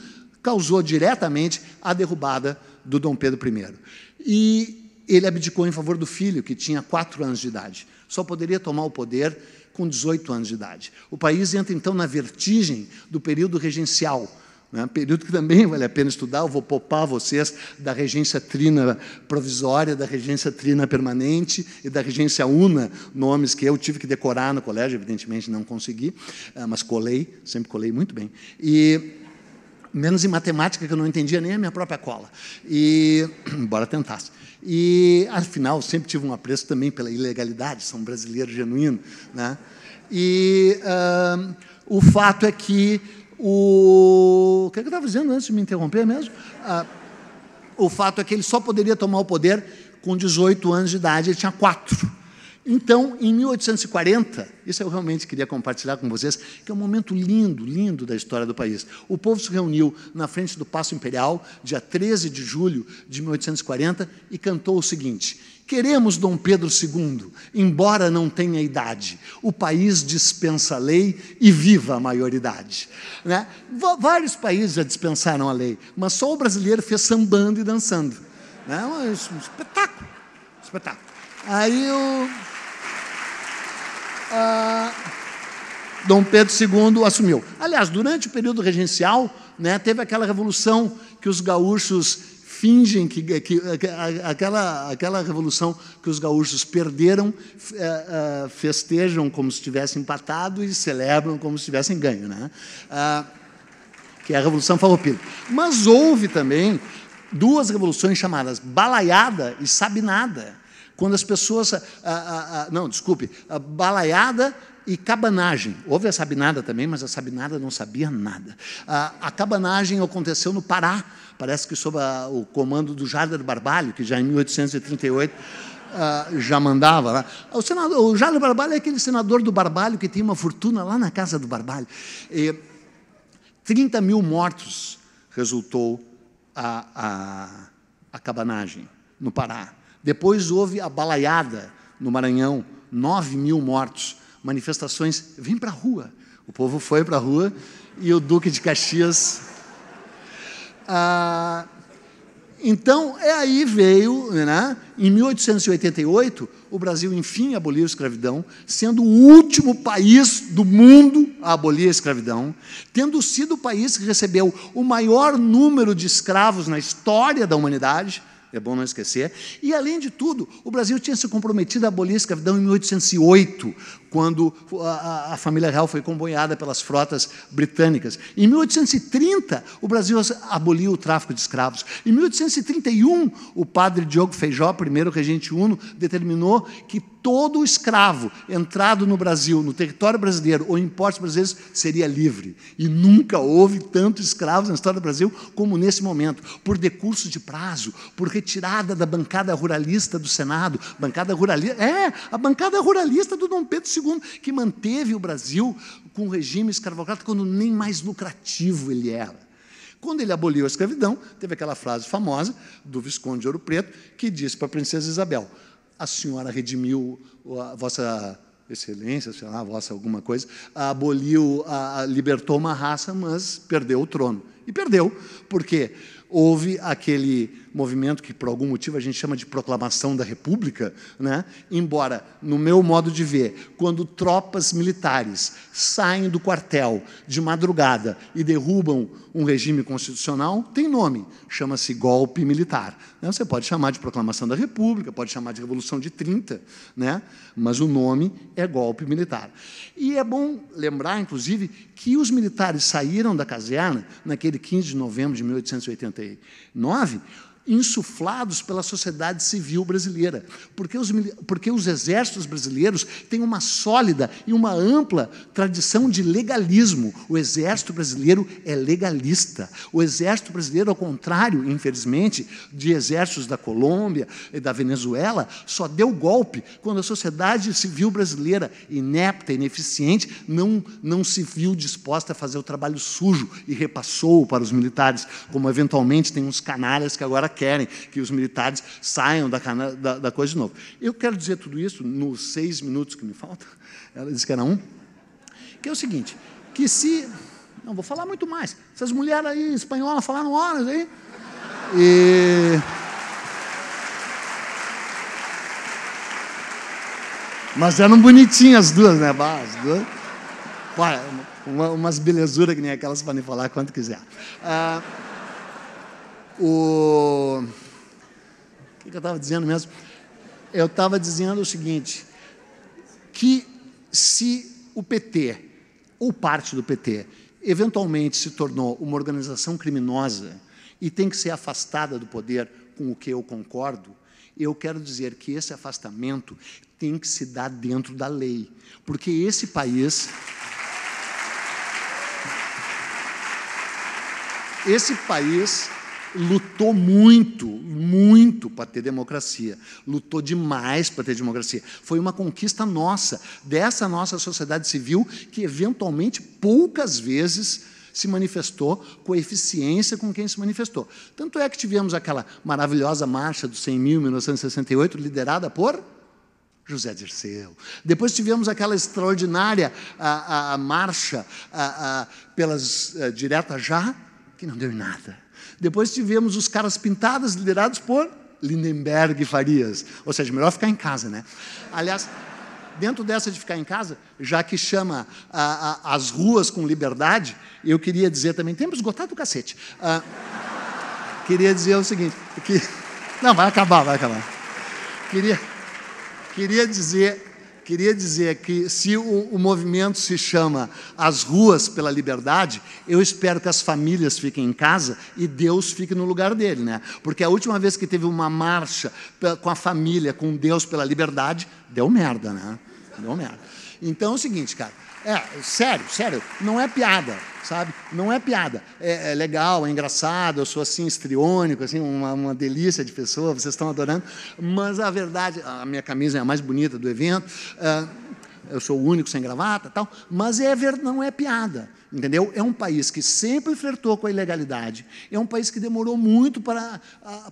causou diretamente a derrubada do Dom Pedro I. E ele abdicou em favor do filho, que tinha quatro anos de idade. Só poderia tomar o poder com 18 anos de idade. O país entra então na vertigem do período regencial, né? Período que também vale a pena estudar, eu vou poupar vocês da regência trina provisória, da regência trina permanente e da regência una, nomes que eu tive que decorar no colégio, evidentemente não consegui, eh, mas colei, sempre colei muito bem. E menos em matemática, que eu não entendia nem a minha própria cola. E, embora tentasse. E, afinal, sempre tive um apreço também pela ilegalidade, sou um brasileiro genuíno. Né? E uh, o fato é que o, o que, é que eu estava dizendo antes de me interromper mesmo? Ah, o fato é que ele só poderia tomar o poder com 18 anos de idade, ele tinha quatro. Então, em 1840, isso eu realmente queria compartilhar com vocês, que é um momento lindo, lindo da história do país. O povo se reuniu na frente do Paço Imperial, dia 13 de julho de 1840, e cantou o seguinte: Queremos Dom Pedro II, embora não tenha idade. O país dispensa a lei e viva a maioridade. Né? Vários países já dispensaram a lei, mas só o brasileiro fez sambando e dançando. Né? Um espetáculo, espetáculo. Aí o Dom Pedro II assumiu. Aliás, durante o período regencial, né, teve aquela revolução que os gaúchos fingem que, que, que, aquela, aquela revolução que os gaúchos perderam, é, é, festejam como se tivessem empatado e celebram como se tivessem ganho, né? Ah, que é a Revolução Farroupilha. Mas houve também duas revoluções chamadas Balaiada e Sabinada, quando as pessoas... Ah, ah, não, desculpe, Balaiada e cabanagem. Houve a sabinada também, mas a sabinada não sabia nada. a cabanagem aconteceu no Pará, parece que sob a, o comando do Jader Barbalho, que já em 1838 uh, ah, já mandava lá. Né? O, senador, o Jader Barbalho é aquele senador do Barbalho que tem uma fortuna lá na casa do Barbalho. E 30 mil mortos resultou a, a, a cabanagem no Pará. Depois houve a balaiada no Maranhão, 9 mil mortos. Manifestações, vem para a rua. O povo foi para a rua e o Duque de Caxias ah, então, é aí veio, né, em 1888, o Brasil, enfim, aboliu a escravidão, sendo o último país do mundo a abolir a escravidão, tendo sido o país que recebeu o maior número de escravos na história da humanidade, é bom não esquecer. E, além de tudo, o Brasil tinha se comprometido a abolir a escravidão em 1808, quando a, a família real foi comboiada pelas frotas britânicas. Em 1830, o Brasil aboliu o tráfico de escravos. Em 1831, o padre Diogo Feijó, primeiro regente uno, determinou que todo escravo entrado no Brasil, no território brasileiro ou em portos brasileiros, seria livre. E nunca houve tantos escravos na história do Brasil como nesse momento, por decurso de prazo, por retirada da bancada ruralista do Senado, bancada ruralista, é, a bancada ruralista do Dom Pedro II, que manteve o Brasil com o regime escravocrata quando nem mais lucrativo ele era. Quando ele aboliu a escravidão, teve aquela frase famosa do Visconde de Ouro Preto, que disse para a princesa Isabel: a senhora redimiu a vossa excelência, sei lá, a vossa alguma coisa, aboliu, a, a, libertou uma raça, mas perdeu o trono. E perdeu, porque houve aquele movimento que, por algum motivo, a gente chama de proclamação da República, né? embora, no meu modo de ver, quando tropas militares saem do quartel de madrugada e derrubam um regime constitucional, tem nome, chama-se golpe militar. Né? Você pode chamar de proclamação da República, pode chamar de Revolução de 30, né? mas o nome é golpe militar. E é bom lembrar, inclusive, que os militares saíram da caserna naquele 15 de novembro de 1889 insuflados pela sociedade civil brasileira, porque os, porque os exércitos brasileiros têm uma sólida e uma ampla tradição de legalismo. O exército brasileiro é legalista. O exército brasileiro, ao contrário, infelizmente, de exércitos da Colômbia e da Venezuela, só deu golpe quando a sociedade civil brasileira, inepta, ineficiente, não, não se viu disposta a fazer o trabalho sujo e repassou para os militares, como eventualmente tem uns canalhas que agora querem que os militares saiam da, cana, da, da coisa de novo. Eu quero dizer tudo isso nos seis minutos que me faltam. Ela disse que era um. Que é o seguinte, que se... Não, vou falar muito mais. Essas mulheres aí, espanholas, falaram horas aí. E... Mas eram bonitinhas as duas, né? As duas. Olha, umas belezuras que nem aquelas podem falar quanto quiser. Ah, o, o que eu estava dizendo mesmo? Eu estava dizendo o seguinte: que se o PT, ou parte do PT, eventualmente se tornou uma organização criminosa e tem que ser afastada do poder, com o que eu concordo, eu quero dizer que esse afastamento tem que se dar dentro da lei, porque esse país. Esse país lutou muito, muito para ter democracia. Lutou demais para ter democracia. Foi uma conquista nossa, dessa nossa sociedade civil, que eventualmente poucas vezes se manifestou com a eficiência com quem se manifestou. Tanto é que tivemos aquela maravilhosa marcha dos 100 mil em 1968, liderada por José Dirceu. Depois tivemos aquela extraordinária a, a, a marcha a, pelas eh, diretas já, que não deu em nada. Depois tivemos os caras pintadas, liderados por Lindenberg Farias. Ou seja, melhor ficar em casa, né? Aliás, dentro dessa de ficar em casa, já que chama as ruas com liberdade, eu queria dizer também, tempo esgotado do cacete. Ah, queria dizer o seguinte, que, não, vai acabar, vai acabar. Queria, queria dizer queria dizer é que se o, o, movimento se chama As Ruas pela Liberdade, eu espero que as famílias fiquem em casa e Deus fique no lugar dele, né? Porque a última vez que teve uma marcha com a família, com Deus pela liberdade, deu merda, né? Deu merda. Então é o seguinte, cara, é, sério, sério, não é piada, sabe? Não é piada. É, é legal, é engraçado, eu sou assim, estriônico, assim, uma, uma delícia de pessoa, vocês estão adorando. Mas a verdade, a minha camisa é a mais bonita do evento. É, eu sou o único sem gravata tal, mas é não é piada. Entendeu? É um país que sempre flertou com a ilegalidade, é um país que demorou muito para,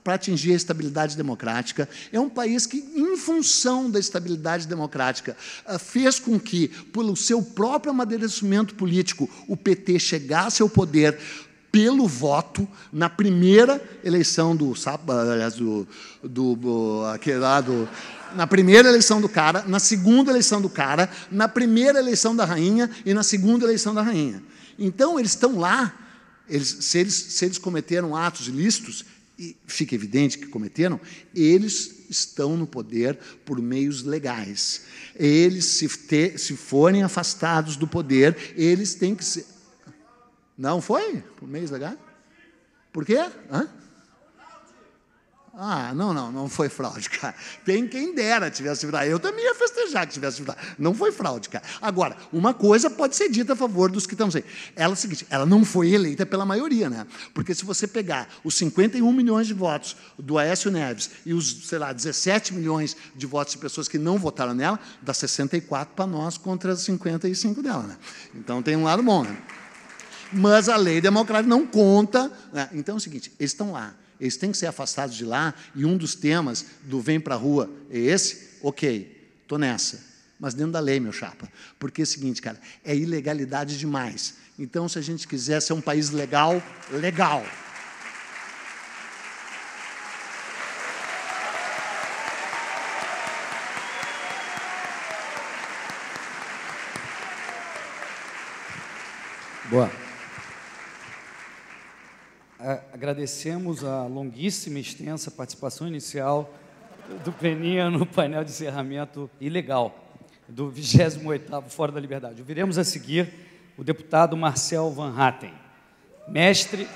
para atingir a estabilidade democrática, é um país que, em função da estabilidade democrática, ah, fez com que, pelo seu próprio amadurecimento político, o PT chegasse ao poder pelo voto na primeira eleição do, aliás, do, do, do aquele lá do na primeira eleição do cara, na segunda eleição do cara, na primeira eleição da rainha e na segunda eleição da rainha. Então, eles estão lá, eles, se, eles, se eles cometeram atos ilícitos, e fica evidente que cometeram, eles estão no poder por meios legais. Eles, se, te, se forem afastados do poder, eles têm que ser. Não foi? Por meios legais? Por quê? Hã? Ah, não, não, não foi fraude, cara. Quem, quem dera tivesse virado. Eu também ia festejar que tivesse virado. Não foi fraude, cara. Agora, uma coisa pode ser dita a favor dos que estão sem. Ela é o seguinte, ela não foi eleita pela maioria, né? Porque se você pegar os 51 milhões de votos do Aécio Neves e os, sei lá, 17 milhões de votos de pessoas que não votaram nela, dá 64 para nós contra 55 dela, né? Então tem um lado bom, né? Mas a lei democrática não conta. Né? Então é o seguinte, eles estão lá eles têm que ser afastados de lá, e um dos temas do vem para a rua é esse? Ok, estou nessa. Mas dentro da lei, meu chapa. Porque é o seguinte, cara, é ilegalidade demais. Então, se a gente quiser ser um país legal, legal. Boa agradecemos a longuíssima e extensa participação inicial do Peninha no painel de encerramento ilegal do 28º Fora da Liberdade. Viremos a seguir o deputado Marcel Van Hatten, mestre...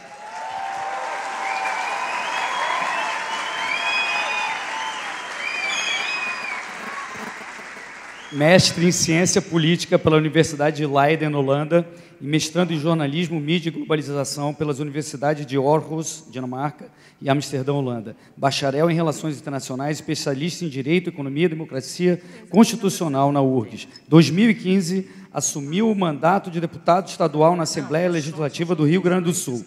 Mestre em Ciência Política pela Universidade de Leiden, Holanda, e mestrando em jornalismo, mídia e globalização pelas universidades de Aarhus, Dinamarca, e Amsterdã, Holanda. Bacharel em Relações Internacionais, especialista em Direito, Economia e Democracia Constitucional na URGS. 2015, assumiu o mandato de deputado estadual na Assembleia Legislativa do Rio Grande do Sul.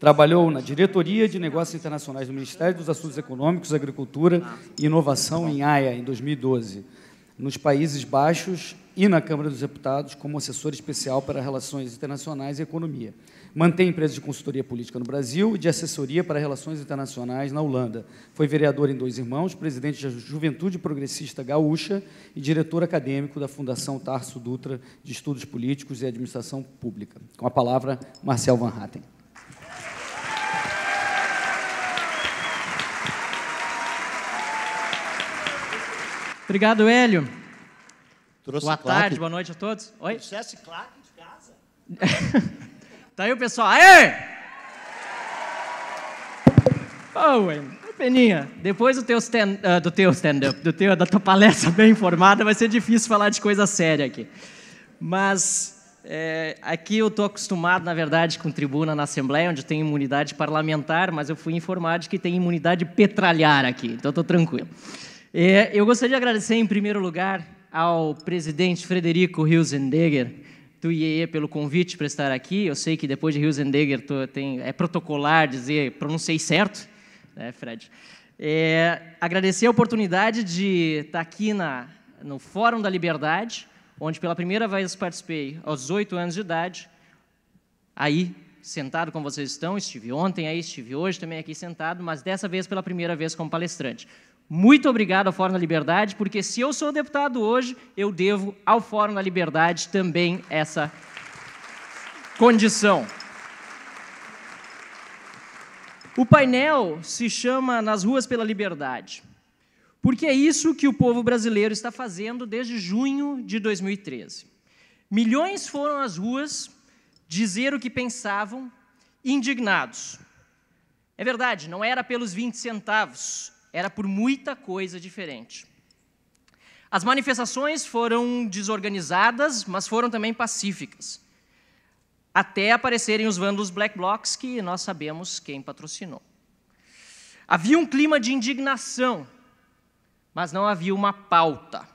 Trabalhou na Diretoria de Negócios Internacionais do Ministério dos Assuntos Econômicos, Agricultura e Inovação em AIA, em 2012 nos Países Baixos e na Câmara dos Deputados como assessor especial para relações internacionais e economia. Mantém empresa de consultoria política no Brasil e de assessoria para relações internacionais na Holanda. Foi vereador em Dois Irmãos, presidente da Juventude Progressista Gaúcha e diretor acadêmico da Fundação Tarso Dutra de Estudos Políticos e Administração Pública. Com a palavra, Marcel Van Hatten. Obrigado, Hélio. Trouxe boa tarde, boa noite a todos. Oi? Trouxeste claque de casa? tá aí o pessoal. Aê! Ô oh, Hélio. É peninha, depois do teu stand-up, uh, stand ah, da tua palestra bem informada, vai ser difícil falar de coisa séria aqui. Mas é, aqui eu estou acostumado, na verdade, com tribuna na Assembleia, onde tem imunidade parlamentar, mas eu fui informado de que tem imunidade petralhar aqui, então estou tranquilo. É, eu gostaria de agradecer, em primeiro lugar, ao presidente Frederico Hilzendegger, do IEE, pelo convite para estar aqui. Eu sei que depois de Hilzendegger tem, é protocolar dizer pronunciei certo, né, Fred? É, agradecer a oportunidade de estar aqui na, no Fórum da Liberdade, onde pela primeira vez participei aos oito anos de idade, aí sentado como vocês estão, estive ontem aí, estive hoje também aqui sentado, mas dessa vez pela primeira vez como palestrante. Muito obrigado ao Fórum da Liberdade, porque se eu sou deputado hoje, eu devo ao Fórum da Liberdade também essa condição. O painel se chama Nas Ruas pela Liberdade, porque é isso que o povo brasileiro está fazendo desde junho de 2013. Milhões foram às ruas dizer o que pensavam, indignados. É verdade, não era pelos 20 centavos, era por muita coisa diferente. As manifestações foram desorganizadas, mas foram também pacíficas, até aparecerem os vândalos Black Blocs, que nós sabemos quem patrocinou. Havia um clima de indignação, mas não havia uma pauta.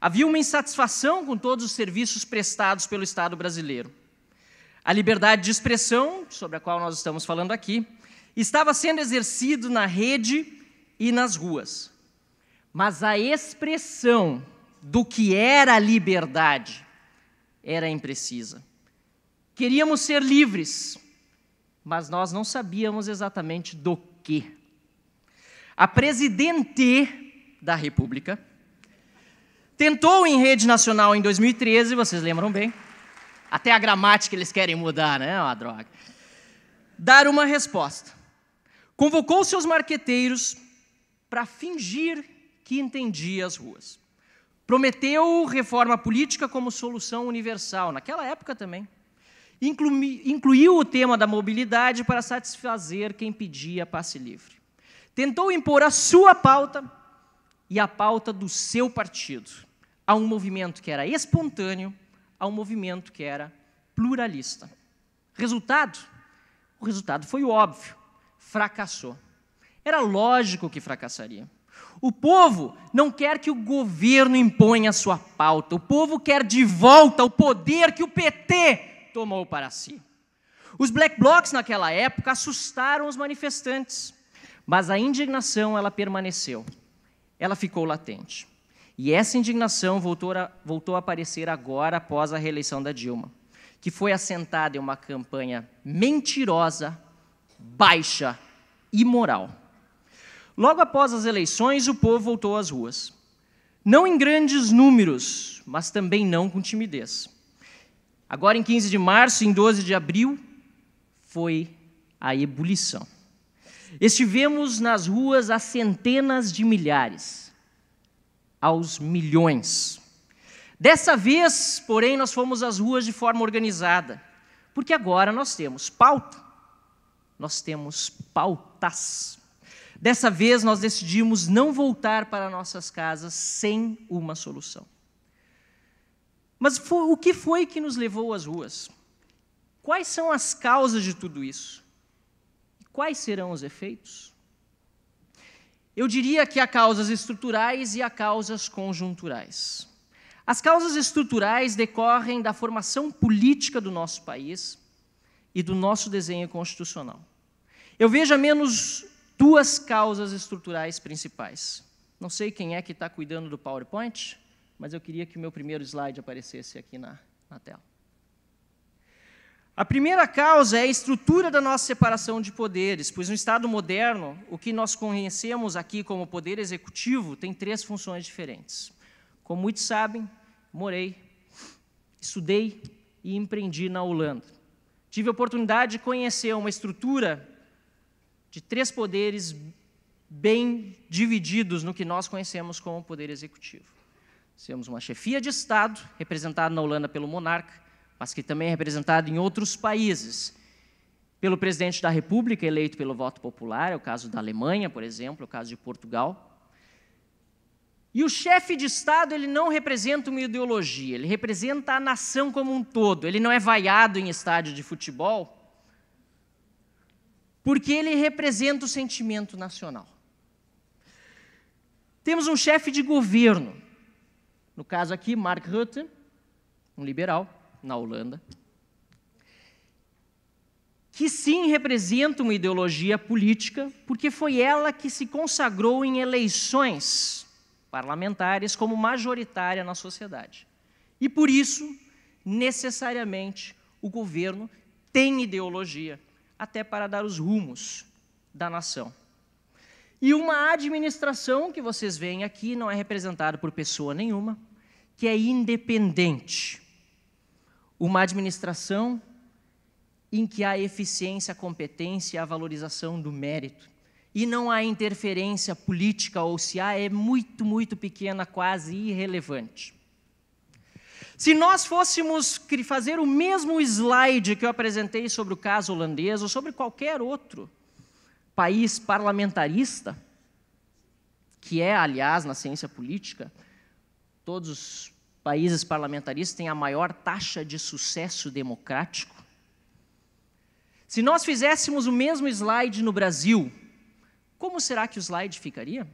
Havia uma insatisfação com todos os serviços prestados pelo Estado brasileiro. A liberdade de expressão, sobre a qual nós estamos falando aqui, estava sendo exercido na rede e nas ruas. Mas a expressão do que era a liberdade era imprecisa. Queríamos ser livres, mas nós não sabíamos exatamente do que. A presidente da República tentou em rede nacional em 2013, vocês lembram bem? Até a gramática eles querem mudar, né? Uma droga. Dar uma resposta. Convocou seus marqueteiros para fingir que entendia as ruas. Prometeu reforma política como solução universal, naquela época também. Inclui, incluiu o tema da mobilidade para satisfazer quem pedia passe livre. Tentou impor a sua pauta e a pauta do seu partido a um movimento que era espontâneo, a um movimento que era pluralista. Resultado? O resultado foi óbvio: fracassou. Era lógico que fracassaria. O povo não quer que o governo imponha a sua pauta. O povo quer de volta o poder que o PT tomou para si. Os black blocs naquela época assustaram os manifestantes, mas a indignação ela permaneceu. Ela ficou latente. E essa indignação voltou a, voltou a aparecer agora após a reeleição da Dilma, que foi assentada em uma campanha mentirosa, baixa, imoral Logo após as eleições, o povo voltou às ruas. Não em grandes números, mas também não com timidez. Agora, em 15 de março, e em 12 de abril, foi a ebulição. Estivemos nas ruas a centenas de milhares, aos milhões. Dessa vez, porém, nós fomos às ruas de forma organizada, porque agora nós temos pauta, nós temos pautas. Dessa vez, nós decidimos não voltar para nossas casas sem uma solução. Mas foi, o que foi que nos levou às ruas? Quais são as causas de tudo isso? Quais serão os efeitos? Eu diria que há causas estruturais e há causas conjunturais. As causas estruturais decorrem da formação política do nosso país e do nosso desenho constitucional. Eu vejo a menos duas causas estruturais principais. Não sei quem é que está cuidando do PowerPoint, mas eu queria que o meu primeiro slide aparecesse aqui na, na tela. A primeira causa é a estrutura da nossa separação de poderes, pois no Estado moderno, o que nós conhecemos aqui como poder executivo tem três funções diferentes. Como muitos sabem, morei, estudei e empreendi na Holanda. Tive a oportunidade de conhecer uma estrutura de três poderes bem divididos no que nós conhecemos como poder executivo. Temos uma chefia de Estado, representada na Holanda pelo monarca, mas que também é representada em outros países. Pelo presidente da República, eleito pelo voto popular, é o caso da Alemanha, por exemplo, é o caso de Portugal. E o chefe de Estado ele não representa uma ideologia, ele representa a nação como um todo. Ele não é vaiado em estádio de futebol, porque ele representa o sentimento nacional. Temos um chefe de governo, no caso aqui, Mark Rutte, um liberal, na Holanda, que sim representa uma ideologia política, porque foi ela que se consagrou em eleições parlamentares como majoritária na sociedade. E por isso, necessariamente, o governo tem ideologia até para dar os rumos da nação. E uma administração que vocês veem aqui não é representada por pessoa nenhuma, que é independente. Uma administração em que há eficiência, competência e a valorização do mérito. E não há interferência política, ou se há, é muito, muito pequena, quase irrelevante. Se nós fôssemos fazer o mesmo slide que eu apresentei sobre o caso holandês ou sobre qualquer outro país parlamentarista, que é, aliás, na ciência política, todos os países parlamentaristas têm a maior taxa de sucesso democrático. Se nós fizéssemos o mesmo slide no Brasil, como será que o slide ficaria?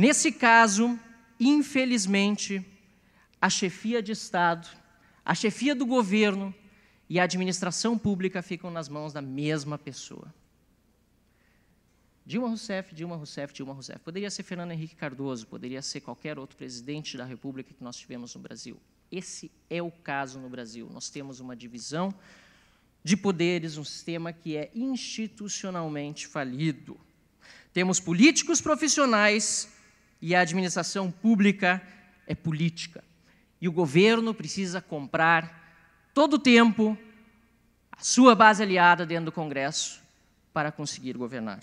Nesse caso, infelizmente, a chefia de Estado, a chefia do governo e a administração pública ficam nas mãos da mesma pessoa. Dilma Rousseff, Dilma Rousseff, Dilma Rousseff. Poderia ser Fernando Henrique Cardoso, poderia ser qualquer outro presidente da República que nós tivemos no Brasil. Esse é o caso no Brasil. Nós temos uma divisão de poderes, um sistema que é institucionalmente falido. Temos políticos profissionais e a administração pública é política. E o governo precisa comprar todo o tempo a sua base aliada dentro do Congresso para conseguir governar.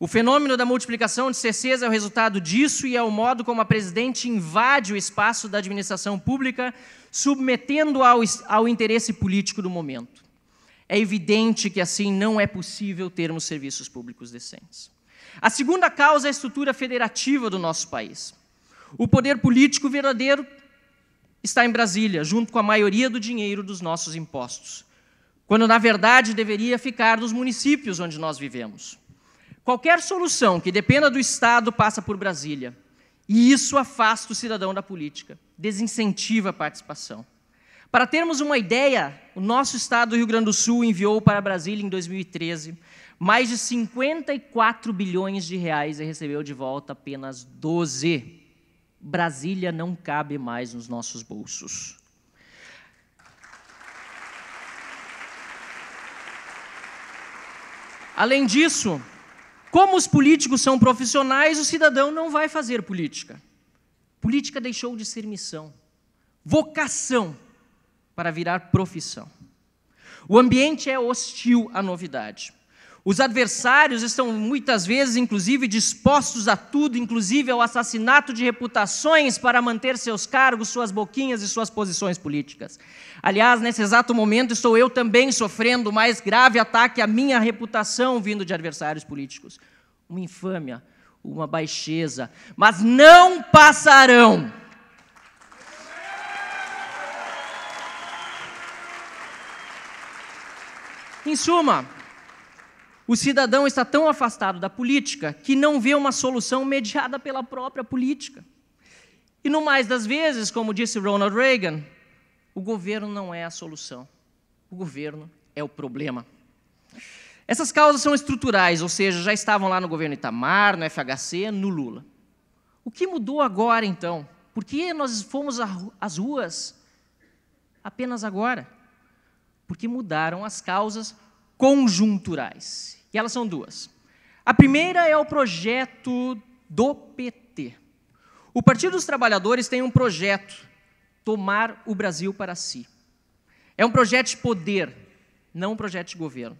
O fenômeno da multiplicação de CCs é o resultado disso e é o modo como a presidente invade o espaço da administração pública, submetendo ao, ao interesse político do momento. É evidente que assim não é possível termos serviços públicos decentes. A segunda causa é a estrutura federativa do nosso país. O poder político verdadeiro está em Brasília, junto com a maioria do dinheiro dos nossos impostos, quando na verdade deveria ficar nos municípios onde nós vivemos. Qualquer solução que dependa do Estado passa por Brasília, e isso afasta o cidadão da política, desincentiva a participação. Para termos uma ideia, o nosso Estado do Rio Grande do Sul enviou para Brasília em 2013 mais de 54 bilhões de reais e recebeu de volta apenas 12. Brasília não cabe mais nos nossos bolsos. Além disso, como os políticos são profissionais, o cidadão não vai fazer política. Política deixou de ser missão, vocação, para virar profissão. O ambiente é hostil à novidade. Os adversários estão muitas vezes, inclusive, dispostos a tudo, inclusive ao assassinato de reputações para manter seus cargos, suas boquinhas e suas posições políticas. Aliás, nesse exato momento, estou eu também sofrendo o mais grave ataque à minha reputação vindo de adversários políticos. Uma infâmia, uma baixeza. Mas não passarão. Em suma, o cidadão está tão afastado da política que não vê uma solução mediada pela própria política. E no mais das vezes, como disse Ronald Reagan, o governo não é a solução. O governo é o problema. Essas causas são estruturais, ou seja, já estavam lá no governo Itamar, no FHC, no Lula. O que mudou agora, então? Por que nós fomos às ruas apenas agora? Porque mudaram as causas conjunturais. E elas são duas. A primeira é o projeto do PT. O Partido dos Trabalhadores tem um projeto, tomar o Brasil para si. É um projeto de poder, não um projeto de governo.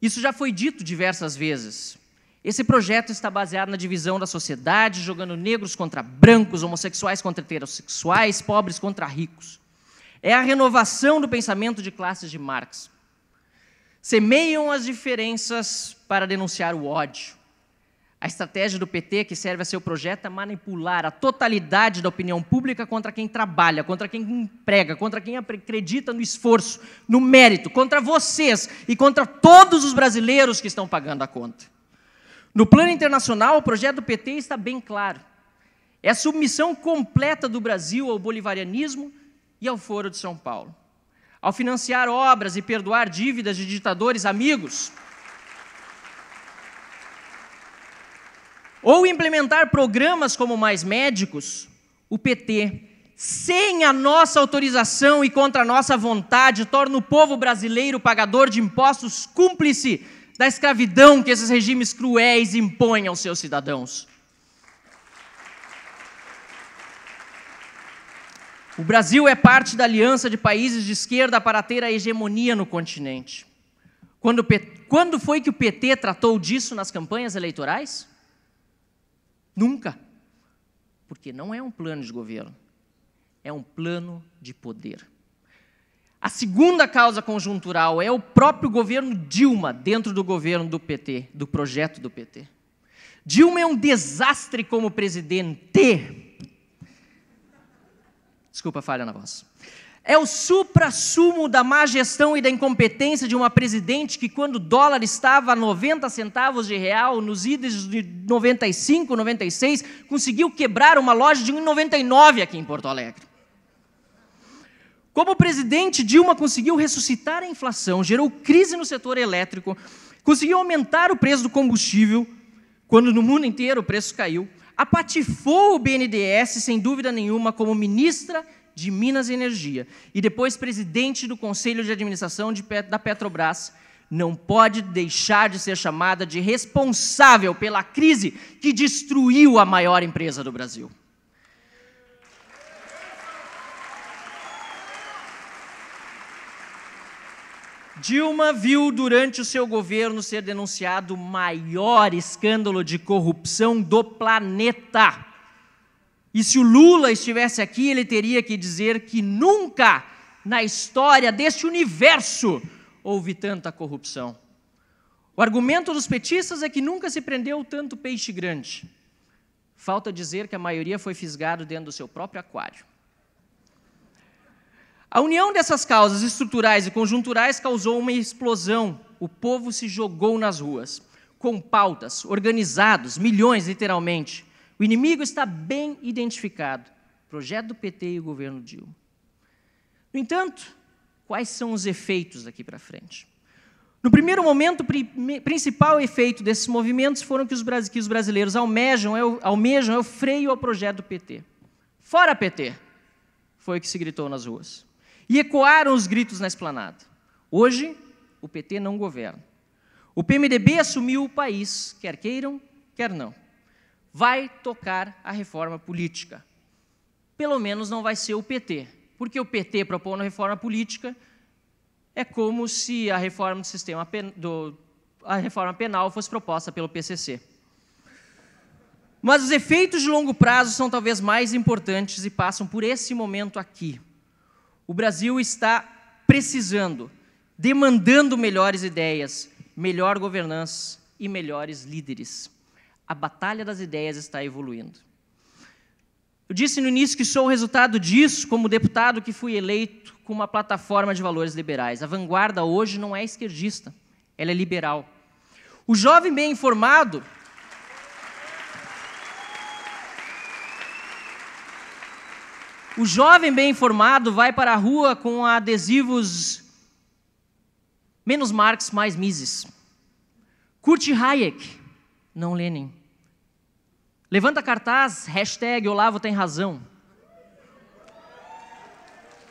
Isso já foi dito diversas vezes. Esse projeto está baseado na divisão da sociedade, jogando negros contra brancos, homossexuais contra heterossexuais, pobres contra ricos. É a renovação do pensamento de classes de Marx. Semeiam as diferenças para denunciar o ódio. A estratégia do PT que serve a seu projeto é manipular a totalidade da opinião pública contra quem trabalha, contra quem emprega, contra quem acredita no esforço, no mérito, contra vocês e contra todos os brasileiros que estão pagando a conta. No plano internacional, o projeto do PT está bem claro. É a submissão completa do Brasil ao bolivarianismo e ao Foro de São Paulo ao financiar obras e perdoar dívidas de ditadores amigos. Ou implementar programas como Mais Médicos, o PT, sem a nossa autorização e contra a nossa vontade, torna o povo brasileiro pagador de impostos cúmplice da escravidão que esses regimes cruéis impõem aos seus cidadãos. O Brasil é parte da aliança de países de esquerda para ter a hegemonia no continente. Quando, quando foi que o PT tratou disso nas campanhas eleitorais? Nunca. Porque não é um plano de governo, é um plano de poder. A segunda causa conjuntural é o próprio governo Dilma, dentro do governo do PT, do projeto do PT. Dilma é um desastre como presidente. Desculpa a falha na voz. É o supra-sumo da má gestão e da incompetência de uma presidente que, quando o dólar estava a 90 centavos de real, nos ides de 95, 96, conseguiu quebrar uma loja de 1,99 aqui em Porto Alegre. Como o presidente Dilma conseguiu ressuscitar a inflação, gerou crise no setor elétrico, conseguiu aumentar o preço do combustível, quando no mundo inteiro o preço caiu, apatifou o BNDES, sem dúvida nenhuma, como ministra de Minas Energia e depois presidente do Conselho de Administração de, da Petrobras, não pode deixar de ser chamada de responsável pela crise que destruiu a maior empresa do Brasil. Dilma viu durante o seu governo ser denunciado o maior escândalo de corrupção do planeta. E se o Lula estivesse aqui, ele teria que dizer que nunca na história deste universo houve tanta corrupção. O argumento dos petistas é que nunca se prendeu tanto peixe grande. Falta dizer que a maioria foi fisgado dentro do seu próprio aquário. A união dessas causas estruturais e conjunturais causou uma explosão. O povo se jogou nas ruas, com pautas, organizados, milhões literalmente. O inimigo está bem identificado: projeto do PT e o governo Dilma. No entanto, quais são os efeitos daqui para frente? No primeiro momento, o principal efeito desses movimentos foram que os, brasileiros almejam é almejam é o freio ao projeto do PT. Fora PT! Foi o que se gritou nas ruas. E ecoaram os gritos na esplanada. Hoje, o PT não governa. O PMDB assumiu o país, quer queiram, quer não vai tocar a reforma política. Pelo menos não vai ser o PT, porque o PT propondo a reforma política é como se a reforma do sistema do, a reforma penal fosse proposta pelo PCC. Mas os efeitos de longo prazo são talvez mais importantes e passam por esse momento aqui. O Brasil está precisando, demandando melhores ideias, melhor governança e melhores líderes. A batalha das ideias está evoluindo. Eu disse no início que sou o resultado disso como deputado que fui eleito com uma plataforma de valores liberais. A vanguarda hoje não é esquerdista, ela é liberal. O jovem bem informado O jovem bem informado vai para a rua com adesivos menos Marx, mais Mises. Curte Hayek, não Lenin. Levanta cartaz, hashtag Olavo tem razão.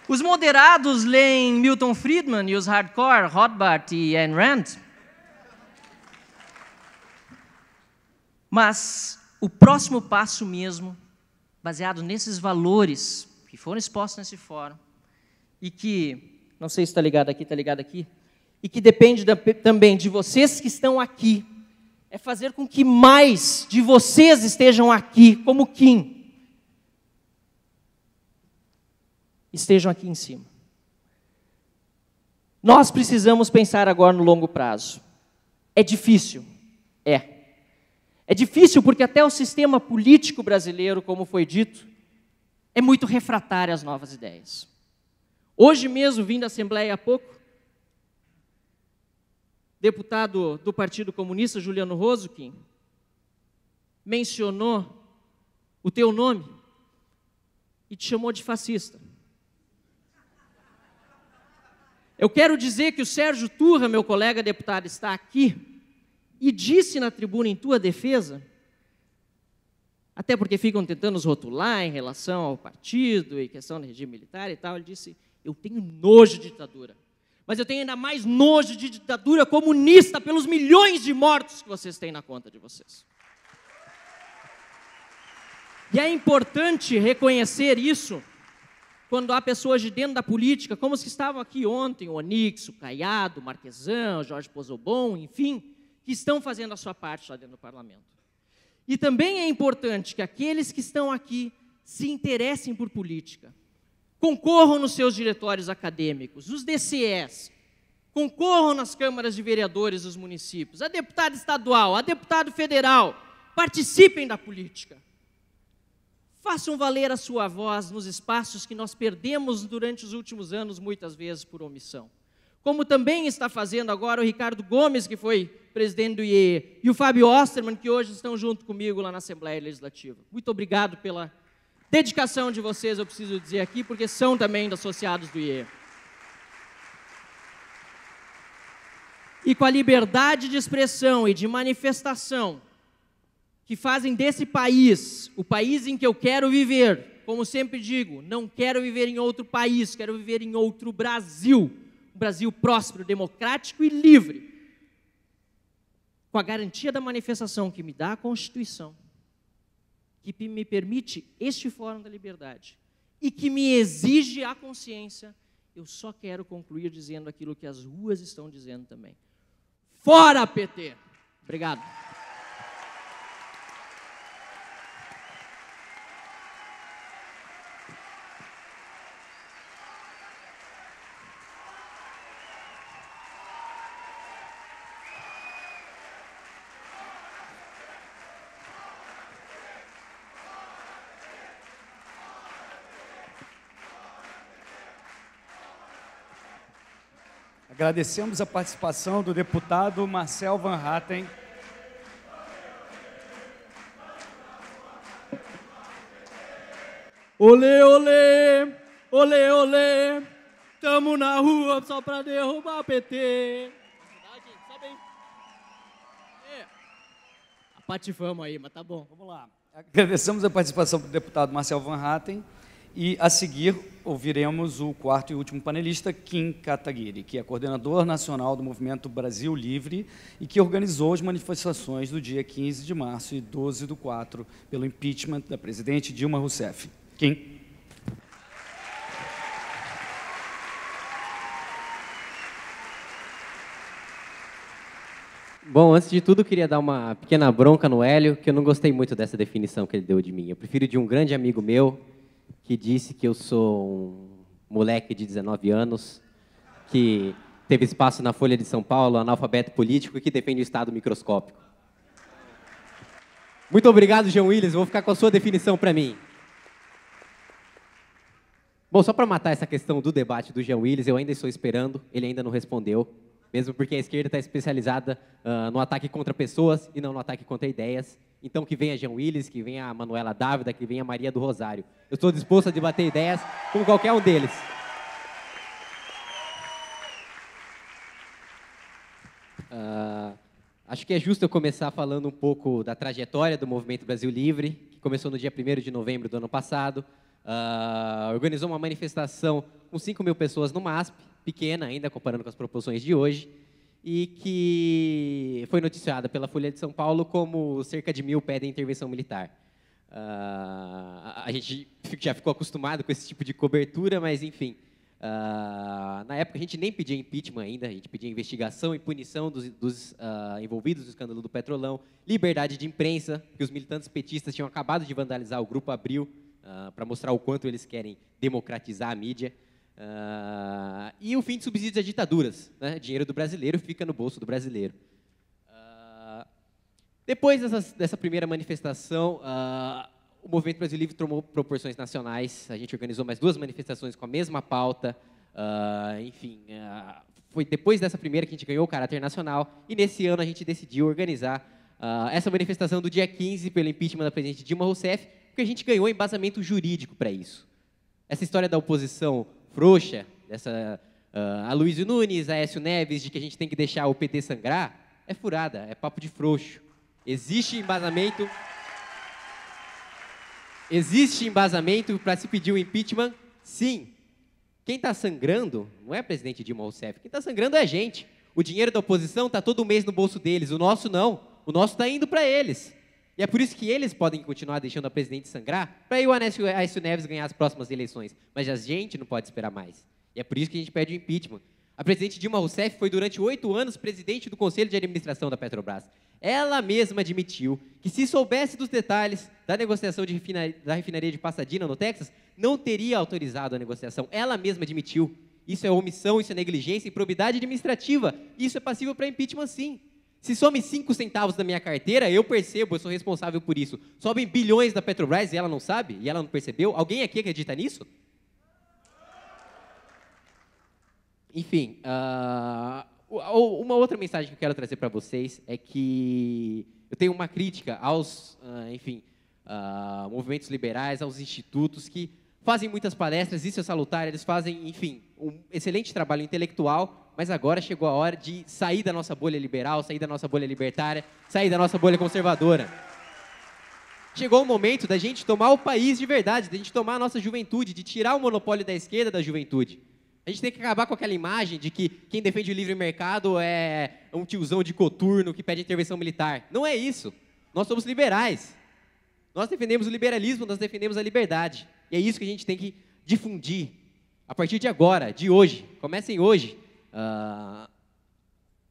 Os moderados leem Milton Friedman e os hardcore, Rothbard e Ayn Rand. Mas o próximo passo mesmo, baseado nesses valores que foram expostos nesse fórum, e que, não sei se está ligado aqui, está ligado aqui, e que depende da, também de vocês que estão aqui é fazer com que mais de vocês estejam aqui, como Kim, estejam aqui em cima. Nós precisamos pensar agora no longo prazo. É difícil? É. É difícil porque até o sistema político brasileiro, como foi dito, é muito refratário às novas ideias. Hoje mesmo, vindo da Assembleia há pouco, deputado do Partido Comunista, Juliano Rosukin, mencionou o teu nome e te chamou de fascista. Eu quero dizer que o Sérgio Turra, meu colega deputado, está aqui e disse na tribuna em tua defesa, até porque ficam tentando nos rotular em relação ao partido e questão do regime militar e tal, ele disse: Eu tenho nojo de ditadura. Mas eu tenho ainda mais nojo de ditadura comunista pelos milhões de mortos que vocês têm na conta de vocês. E é importante reconhecer isso quando há pessoas de dentro da política, como os que estavam aqui ontem, o Onix, o Caiado, o Marquesão, o Jorge Pozobon, enfim, que estão fazendo a sua parte lá dentro do parlamento. E também é importante que aqueles que estão aqui se interessem por política, concorram nos seus diretórios acadêmicos, os DCEs, concorram nas câmaras de vereadores dos municípios, a deputada estadual, a deputado federal, participem da política. Façam valer a sua voz nos espaços que nós perdemos durante os últimos anos, muitas vezes por omissão. Como também está fazendo agora o Ricardo Gomes, que foi presidente do IEE, e o Fábio Osterman, que hoje estão junto comigo lá na Assembleia Legislativa. Muito obrigado pela dedicação de vocês, eu preciso dizer aqui, porque são também associados do IE. E com a liberdade de expressão e de manifestação que fazem desse país o país em que eu quero viver, como sempre digo, não quero viver em outro país, quero viver em outro Brasil, um Brasil próspero, democrático e livre. Com a garantia da manifestação que me dá a Constituição, que me permite este fórum da liberdade e que me exige a consciência, eu só quero concluir dizendo aquilo que as ruas estão dizendo também. Fora PT! Obrigado. Agradecemos a participação do deputado Marcel Van Hatten. Olê, olê, olê, olê, tamo na rua só pra derrubar o PT. É. Patifamos aí, mas tá bom. Vamos lá. Agradecemos a participação do deputado Marcel Van Hatten e a seguir ouviremos o quarto e último panelista, Kim Kataguiri, que é coordenador nacional do Movimento Brasil Livre e que organizou as manifestações do dia 15 de março e 12 do 4 pelo impeachment da presidente Dilma Rousseff. Kim. Bom, antes de tudo, queria dar uma pequena bronca no Hélio, que eu não gostei muito dessa definição que ele deu de mim. Eu prefiro de um grande amigo meu, que disse que eu sou um moleque de 19 anos, que teve espaço na Folha de São Paulo, analfabeto político e que defende o Estado microscópico. Muito obrigado, Jean Willis. Vou ficar com a sua definição para mim. Bom, só para matar essa questão do debate do Jean Willis, eu ainda estou esperando, ele ainda não respondeu, mesmo porque a esquerda está especializada uh, no ataque contra pessoas e não no ataque contra ideias. Então que venha Jean Willis, que venha a Manuela Dávida, que venha a Maria do Rosário. Eu estou disposto a debater ideias com qualquer um deles. Uh, acho que é justo eu começar falando um pouco da trajetória do Movimento Brasil Livre, que começou no dia 1 de novembro do ano passado. Uh, organizou uma manifestação com 5 mil pessoas no MASP, pequena ainda comparando com as proporções de hoje e que foi noticiada pela Folha de São Paulo como cerca de mil pedem intervenção militar. Uh, a gente já ficou acostumado com esse tipo de cobertura, mas enfim. Uh, na época a gente nem pedia impeachment ainda, a gente pedia investigação e punição dos, dos uh, envolvidos no escândalo do Petrolão, liberdade de imprensa, porque os militantes petistas tinham acabado de vandalizar o Grupo Abril para mostrar o quanto eles querem democratizar a mídia. Uh, e o fim de subsídios a ditaduras. Né? Dinheiro do brasileiro fica no bolso do brasileiro. Uh, depois dessa primeira manifestação, uh, o Movimento Brasil Livre tomou proporções nacionais. A gente organizou mais duas manifestações com a mesma pauta. enfim, foi depois dessa primeira que a gente ganhou o caráter nacional. E nesse ano a gente decidiu organizar essa manifestação do dia 15 pelo impeachment da presidente Dilma Rousseff, porque a gente ganhou embasamento jurídico para isso. Essa história da oposição frouxa, dessa uh, ah, Aloysio Nunes, Aécio Neves, de que a gente tem que deixar o PT sangrar, é furada, é papo de frouxo. Existe embasamento. Existe embasamento para se pedir o impeachment? Sim. Quem está sangrando não é presidente Dilma Rousseff. Quem está sangrando é a gente. O dinheiro da oposição está todo mês no bolso deles. O nosso não. O nosso está indo para eles. E é por isso que eles podem continuar deixando a presidente sangrar para o Aécio Neves ganhar as próximas eleições. Mas a gente não pode esperar mais. E é por isso que a gente pede o impeachment. A presidente Dilma Rousseff foi durante oito anos presidente do Conselho de Administração da Petrobras. Ela mesma admitiu que se soubesse dos detalhes da negociação de da refinaria de Pasadena, no Texas, não teria autorizado a negociação. Ela mesma admitiu. Isso é omissão, isso é negligência e administrativa. Isso é passível para impeachment, sim. Se some 5 centavos da minha carteira, eu percebo, eu sou responsável por isso. Sobem bilhões da Petrobras e ela não sabe? E ela não percebeu? Alguém aqui acredita nisso? Enfim, uh, uma outra mensagem que eu quero trazer para vocês é que eu tenho uma crítica aos, uh, enfim, uh, movimentos liberais, aos institutos que fazem muitas palestras, isso é salutar, eles fazem, enfim, um excelente trabalho intelectual, mas agora chegou a hora de sair da nossa bolha liberal, sair da nossa bolha libertária, sair da nossa bolha conservadora. Chegou o momento da gente tomar o país de verdade, da gente tomar a nossa juventude, de tirar o monopólio da esquerda da juventude. A gente tem que acabar com aquela imagem de que quem defende o livre mercado é um tiozão de coturno que pede intervenção militar. Não é isso. Nós somos liberais. Nós defendemos o liberalismo, nós defendemos a liberdade. E é isso que a gente tem que difundir a partir de agora, de hoje. Comecem hoje. Uh,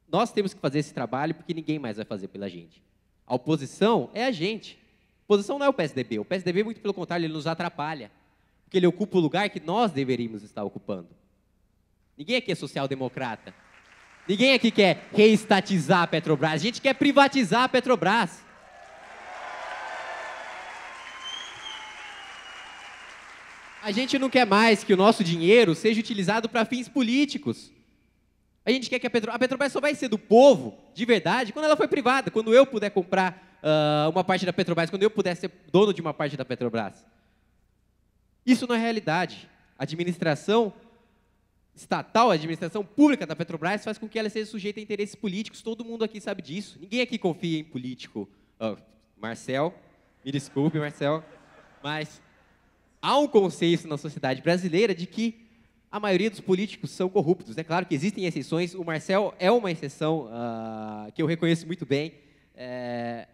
nós temos que fazer esse trabalho porque ninguém mais vai fazer pela gente. A oposição é a gente. A oposição não é o PSDB. O PSDB, muito pelo contrário, ele nos atrapalha. Porque ele ocupa o lugar que nós deveríamos estar ocupando. Ninguém aqui é social-democrata. Ninguém aqui quer reestatizar a Petrobras. A gente quer privatizar a Petrobras. A gente não quer mais que o nosso dinheiro seja utilizado para fins políticos. A gente quer que a Petrobras... A Petrobras só vai ser do povo, de verdade, quando ela for privada, quando eu puder comprar uh, uma parte da Petrobras, quando eu puder ser dono de uma parte da Petrobras. Isso não é realidade. A administração estatal, a administração pública da Petrobras faz com que ela seja sujeita a interesses políticos. Todo mundo aqui sabe disso. Ninguém aqui confia em político. Uh, Marcel, me desculpe, Marcel, mas há um consenso na sociedade brasileira de que a maioria dos políticos são corruptos. É claro que existem exceções, o Marcel é uma exceção uh, que eu reconheço muito bem, é...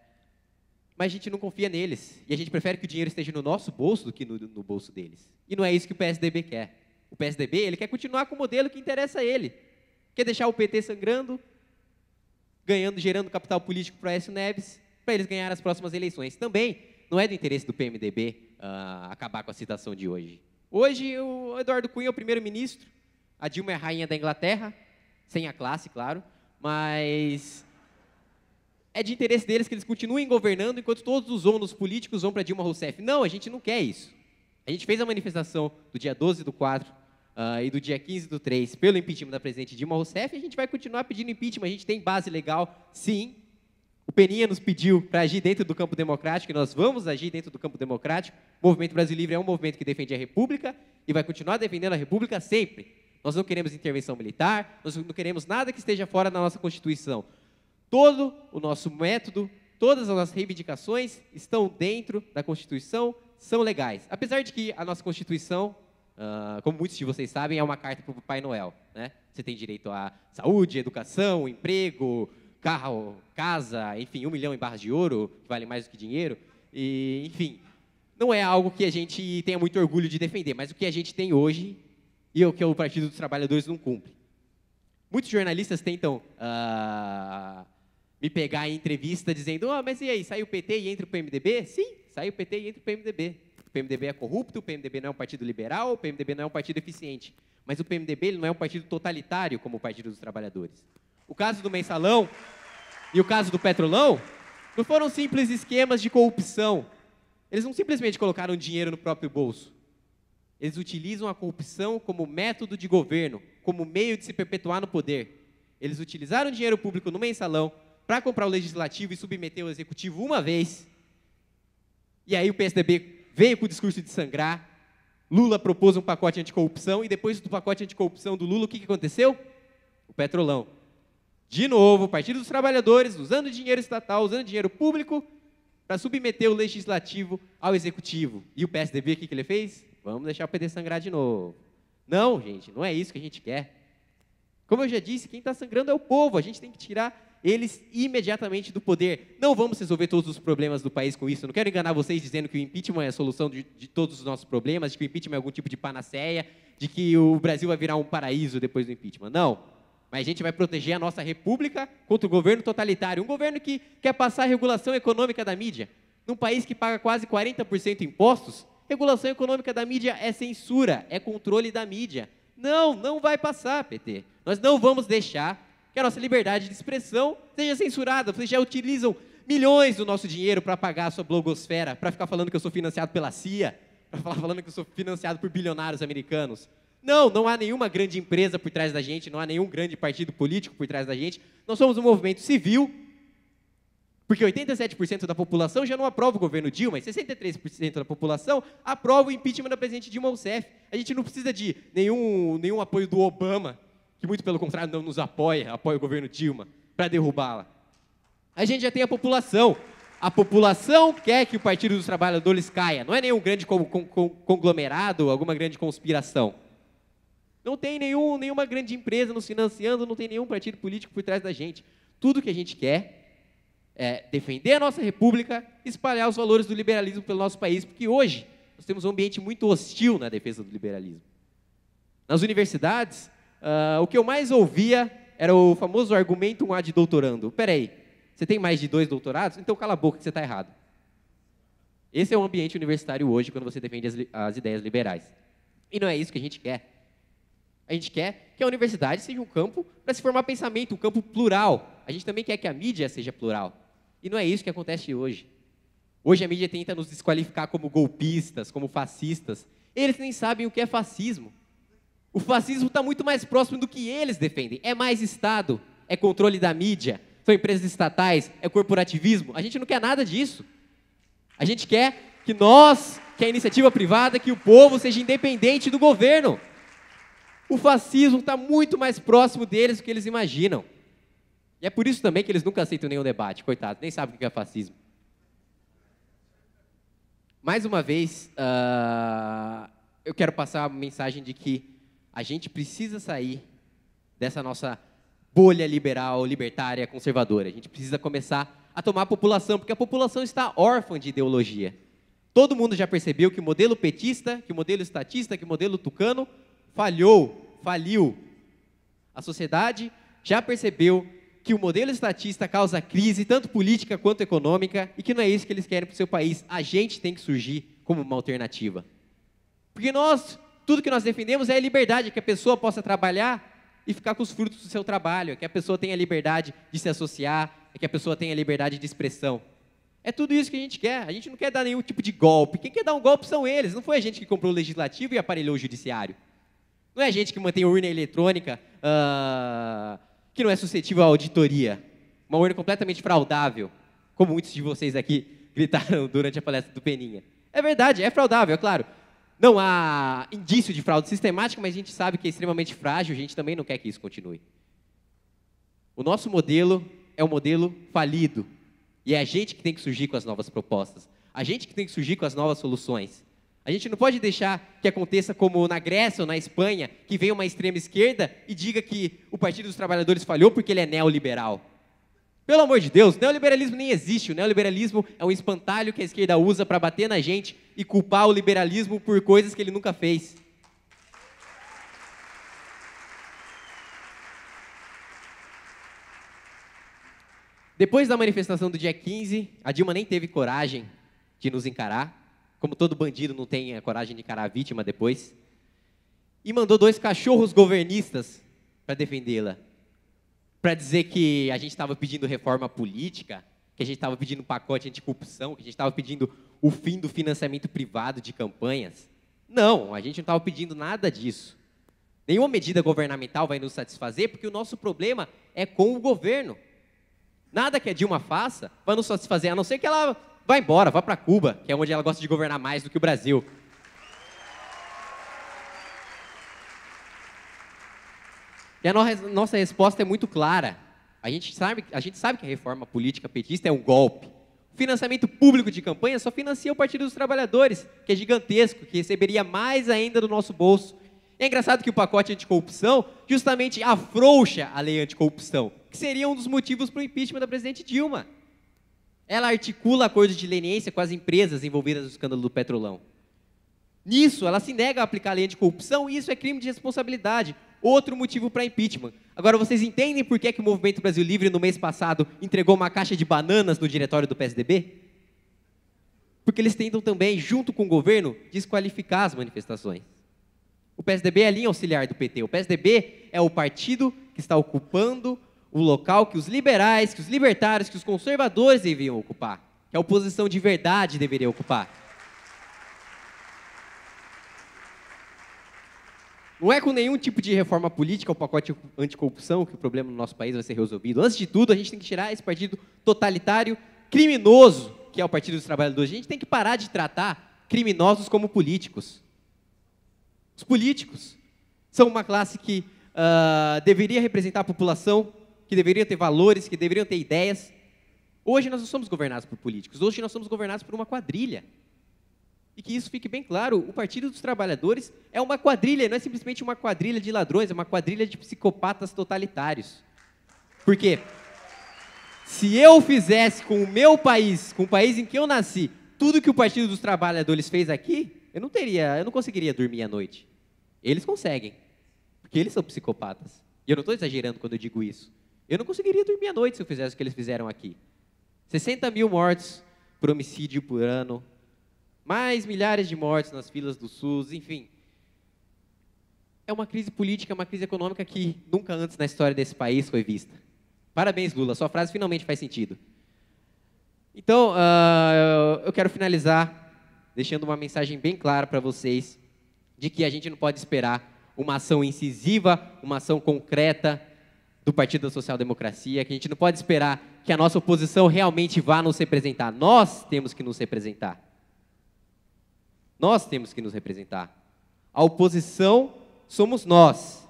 mas a gente não confia neles. E a gente prefere que o dinheiro esteja no nosso bolso do que no, no bolso deles. E não é isso que o PSDB quer. O PSDB ele quer continuar com o modelo que interessa a ele. Quer deixar o PT sangrando, ganhando, gerando capital político para Aécio Neves, para eles ganharem as próximas eleições. Também não é do interesse do PMDB uh, ah, acabar com a citação de hoje. Hoje, o Eduardo Cunha é o primeiro-ministro, a Dilma é a rainha da Inglaterra, sem a classe, claro, mas é de interesse deles que eles continuem governando enquanto todos os ônus políticos vão para Dilma Rousseff. Não, a gente não quer isso. A gente fez a manifestação do dia 12 do 4 uh, ah, e do dia 15 do 3 pelo impeachment da presidente Dilma Rousseff e a gente vai continuar pedindo impeachment. A gente tem base legal, sim, o Peninha nos pediu para agir dentro do campo democrático e nós vamos agir dentro do campo democrático. O Movimento Brasil Livre é um movimento que defende a República e vai continuar defendendo a República sempre. Nós não queremos intervenção militar, nós não queremos nada que esteja fora da nossa Constituição. Todo o nosso método, todas as nossas reivindicações estão dentro da Constituição, são legais. Apesar de que a nossa Constituição, uh, como muitos de vocês sabem, é uma carta para o Papai Noel. Né? Você tem direito à saúde, educação, emprego, carro, casa, enfim, um milhão em barras de ouro, que vale mais do que dinheiro, e, enfim, não é algo que a gente tenha muito orgulho de defender, mas o que a gente tem hoje e é o que o Partido dos Trabalhadores não cumpre. Muitos jornalistas tentam uh, me pegar em entrevista dizendo, oh, mas e aí, saiu o PT e entra o PMDB? Sim, saiu o PT e entra o PMDB. O PMDB é corrupto, o PMDB não é um partido liberal, o PMDB não é um partido eficiente. Mas o PMDB não é um partido totalitário como o Partido dos Trabalhadores. O caso do mensalão e o caso do petrolão não foram simples esquemas de corrupção. Eles não simplesmente colocaram dinheiro no próprio bolso. Eles utilizam a corrupção como método de governo, como meio de se perpetuar no poder. Eles utilizaram dinheiro público no mensalão para comprar o legislativo e submeter o executivo uma vez. E aí o PSDB veio com o discurso de sangrar. Lula propôs um pacote anticorrupção e depois do pacote anticorrupção do Lula, o que aconteceu? O petrolão de novo, o Partido dos Trabalhadores usando dinheiro estatal, usando dinheiro público para submeter o legislativo ao executivo. E o PSDB, o que, que ele fez? Vamos deixar o PT sangrar de novo. Não, gente, não é isso que a gente quer. Como eu já disse, quem está sangrando é o povo. A gente tem que tirar eles imediatamente do poder. Não vamos resolver todos os problemas do país com isso. não quero enganar vocês dizendo que o impeachment é a solução de, de todos os nossos problemas, de que o impeachment é algum tipo de panaceia, de que o Brasil vai virar um paraíso depois do impeachment. Não mas a gente vai proteger a nossa república contra o governo totalitário. Um governo que quer passar a regulação econômica da mídia. Num país que paga quase 40% impostos, regulação econômica da mídia é censura, é controle da mídia. Não, não vai passar, PT. Nós não vamos deixar que a nossa liberdade de expressão seja censurada. Vocês já utilizam milhões do nosso dinheiro para pagar a sua blogosfera, para ficar falando que eu sou financiado pela CIA, para falar falando que eu sou financiado por bilionários americanos. Não, não há nenhuma grande empresa por trás da gente, não há nenhum grande partido político por trás da gente. Nós somos um movimento civil, porque 87% da população já não aprova o governo Dilma, e 63% da população aprova o impeachment da presidente Dilma Rousseff. A gente não precisa de nenhum, nenhum apoio do Obama, que muito pelo contrário não nos apoia, apoia o governo Dilma, para derrubá-la. A gente já tem a população. A população quer que o Partido dos Trabalhadores caia. Não é nenhum grande conglomerado, alguma grande conspiração. Não tem nenhum, nenhuma grande empresa nos financiando, não tem nenhum partido político por trás da gente. Tudo que a gente quer é defender a nossa república, espalhar os valores do liberalismo pelo nosso país, porque hoje nós temos um ambiente muito hostil na defesa do liberalismo. Nas universidades, uh, o que eu mais ouvia era o famoso argumento um ad doutorando. Peraí, você tem mais de dois doutorados? Então cala a boca que você está errado. Esse é o ambiente universitário hoje quando você defende as, as ideias liberais. E não é isso que a gente quer. A gente quer que a universidade seja um campo para se formar pensamento, um campo plural. A gente também quer que a mídia seja plural. E não é isso que acontece hoje. Hoje a mídia tenta nos desqualificar como golpistas, como fascistas. Eles nem sabem o que é fascismo. O fascismo está muito mais próximo do que eles defendem. É mais Estado, é controle da mídia, são empresas estatais, é corporativismo. A gente não quer nada disso. A gente quer que nós, que a é iniciativa privada, que o povo seja independente do governo. O fascismo está muito mais próximo deles do que eles imaginam. E é por isso também que eles nunca aceitam nenhum debate, coitados, nem sabem o que é fascismo. Mais uma vez, uh, eu quero passar a mensagem de que a gente precisa sair dessa nossa bolha liberal, libertária, conservadora. A gente precisa começar a tomar a população, porque a população está órfã de ideologia. Todo mundo já percebeu que o modelo petista, que o modelo estatista, que o modelo tucano falhou, faliu. A sociedade já percebeu que o modelo estatista causa crise, tanto política quanto econômica, e que não é isso que eles querem para o seu país. A gente tem que surgir como uma alternativa. Porque nós, tudo que nós defendemos é a liberdade, que a pessoa possa trabalhar e ficar com os frutos do seu trabalho, que a pessoa tenha liberdade de se associar, que a pessoa tenha liberdade de expressão. É tudo isso que a gente quer. A gente não quer dar nenhum tipo de golpe. Quem quer dar um golpe são eles. Não foi a gente que comprou o legislativo e aparelhou o judiciário. Não é gente que mantém urna eletrônica uh, que não é suscetível à auditoria. Uma urna completamente fraudável, como muitos de vocês aqui gritaram durante a palestra do Peninha. É verdade, é fraudável, é claro. Não há indício de fraude sistemática, mas a gente sabe que é extremamente frágil, a gente também não quer que isso continue. O nosso modelo é um modelo falido. E é a gente que tem que surgir com as novas propostas. A gente que tem que surgir com as novas soluções. A gente não pode deixar que aconteça como na Grécia ou na Espanha, que vem uma extrema esquerda e diga que o Partido dos Trabalhadores falhou porque ele é neoliberal. Pelo amor de Deus, neoliberalismo nem existe. O neoliberalismo é um espantalho que a esquerda usa para bater na gente e culpar o liberalismo por coisas que ele nunca fez. Depois da manifestação do dia 15, a Dilma nem teve coragem de nos encarar como todo bandido não tem a coragem de encarar a vítima depois, e mandou dois cachorros governistas para defendê-la, para dizer que a gente estava pedindo reforma política, que a gente estava pedindo um pacote anticorrupção, que a gente estava pedindo o fim do financiamento privado de campanhas. Não, a gente não estava pedindo nada disso. Nenhuma medida governamental vai nos satisfazer, porque o nosso problema é com o governo. Nada que a Dilma faça vai nos satisfazer, a não ser que ela vá embora, vá para Cuba, que é onde ela gosta de governar mais do que o Brasil. E a nossa resposta é muito clara. A gente sabe, a gente sabe que a reforma política petista é um golpe. O financiamento público de campanha só financia o Partido dos Trabalhadores, que é gigantesco, que receberia mais ainda do nosso bolso. É engraçado que o pacote anticorrupção justamente afrouxa a lei anticorrupção, que seria um dos motivos para o impeachment da presidente Dilma ela articula acordos de leniência com as empresas envolvidas no escândalo do Petrolão. Nisso, ela se nega a aplicar a lei de corrupção e isso é crime de responsabilidade. Outro motivo para impeachment. Agora, vocês entendem por que, que o Movimento Brasil Livre, no mês passado, entregou uma caixa de bananas no diretório do PSDB? Porque eles tentam também, junto com o governo, desqualificar as manifestações. O PSDB é a linha auxiliar do PT. O PSDB é o partido que está ocupando o local que os liberais, que os libertários, que os conservadores deviam ocupar, que a oposição de verdade deveria ocupar. Não é com nenhum tipo de reforma política ou pacote anticorrupção que o problema no nosso país vai ser resolvido. Antes de tudo, a gente tem que tirar esse partido totalitário criminoso, que é o Partido dos Trabalhadores. A gente tem que parar de tratar criminosos como políticos. Os políticos são uma classe que uh, deveria representar a população, que deveriam ter valores, que deveriam ter ideias. Hoje nós não somos governados por políticos, hoje nós somos governados por uma quadrilha. E que isso fique bem claro, o Partido dos Trabalhadores é uma quadrilha, não é simplesmente uma quadrilha de ladrões, é uma quadrilha de psicopatas totalitários. Por quê? Se eu fizesse com o meu país, com o país em que eu nasci, tudo que o Partido dos Trabalhadores fez aqui, eu não teria, eu não conseguiria dormir à noite. Eles conseguem, porque eles são psicopatas. E eu não estou exagerando quando eu digo isso. Eu não conseguiria dormir à noite se eu fizesse o que eles fizeram aqui. 60 mil mortes por homicídio por ano, mais milhares de mortes nas filas do SUS, enfim. É uma crise política, é uma crise econômica que nunca antes na história desse país foi vista. Parabéns, Lula, sua frase finalmente faz sentido. Então, uh, eu quero finalizar deixando uma mensagem bem clara para vocês de que a gente não pode esperar uma ação incisiva, uma ação concreta, do Partido da Social Democracia, que a gente não pode esperar que a nossa oposição realmente vá nos representar. Nós temos que nos representar. Nós temos que nos representar. A oposição somos nós.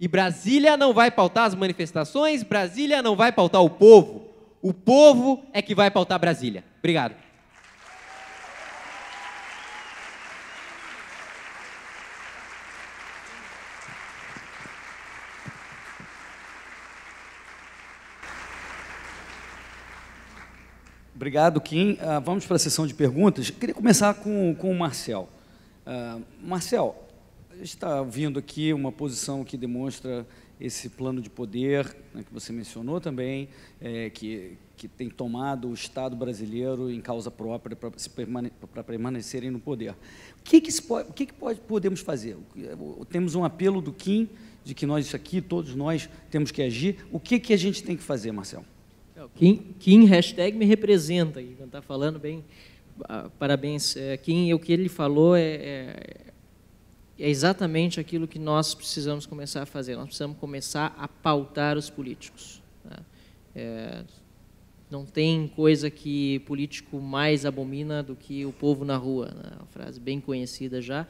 E Brasília não vai pautar as manifestações, Brasília não vai pautar o povo. O povo é que vai pautar Brasília. Obrigado. Obrigado, Kim. Ah, vamos para a sessão de perguntas. Queria começar com, com o Marcel. Ah, a Marcel, está vindo aqui uma posição que demonstra esse plano de poder né, que você mencionou também, é, que, que tem tomado o Estado brasileiro em causa própria para permanecerem no poder. O que, que, pode, o que, que pode, podemos fazer? Temos um apelo do Kim de que nós aqui, todos nós, temos que agir. O que, que a gente tem que fazer, Marcel? Kim, Kim hashtag me representa, quando está falando bem, ah, parabéns. É, Kim, o que ele falou é, é, é exatamente aquilo que nós precisamos começar a fazer. Nós precisamos começar a pautar os políticos. Né? É, não tem coisa que político mais abomina do que o povo na rua, né? uma frase bem conhecida já,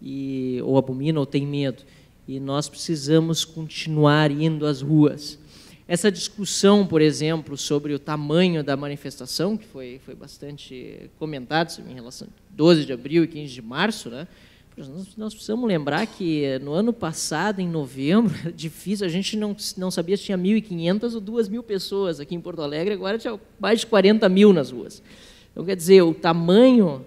e, ou abomina ou tem medo. E nós precisamos continuar indo às ruas. Essa discussão, por exemplo, sobre o tamanho da manifestação, que foi, foi bastante comentado em relação a 12 de abril e 15 de março, né? Nós, nós precisamos lembrar que no ano passado, em novembro, era difícil, a gente não, não sabia se tinha 1.500 ou 2.000 pessoas aqui em Porto Alegre, agora tinha mais de 40 mil nas ruas. Então, quer dizer, o tamanho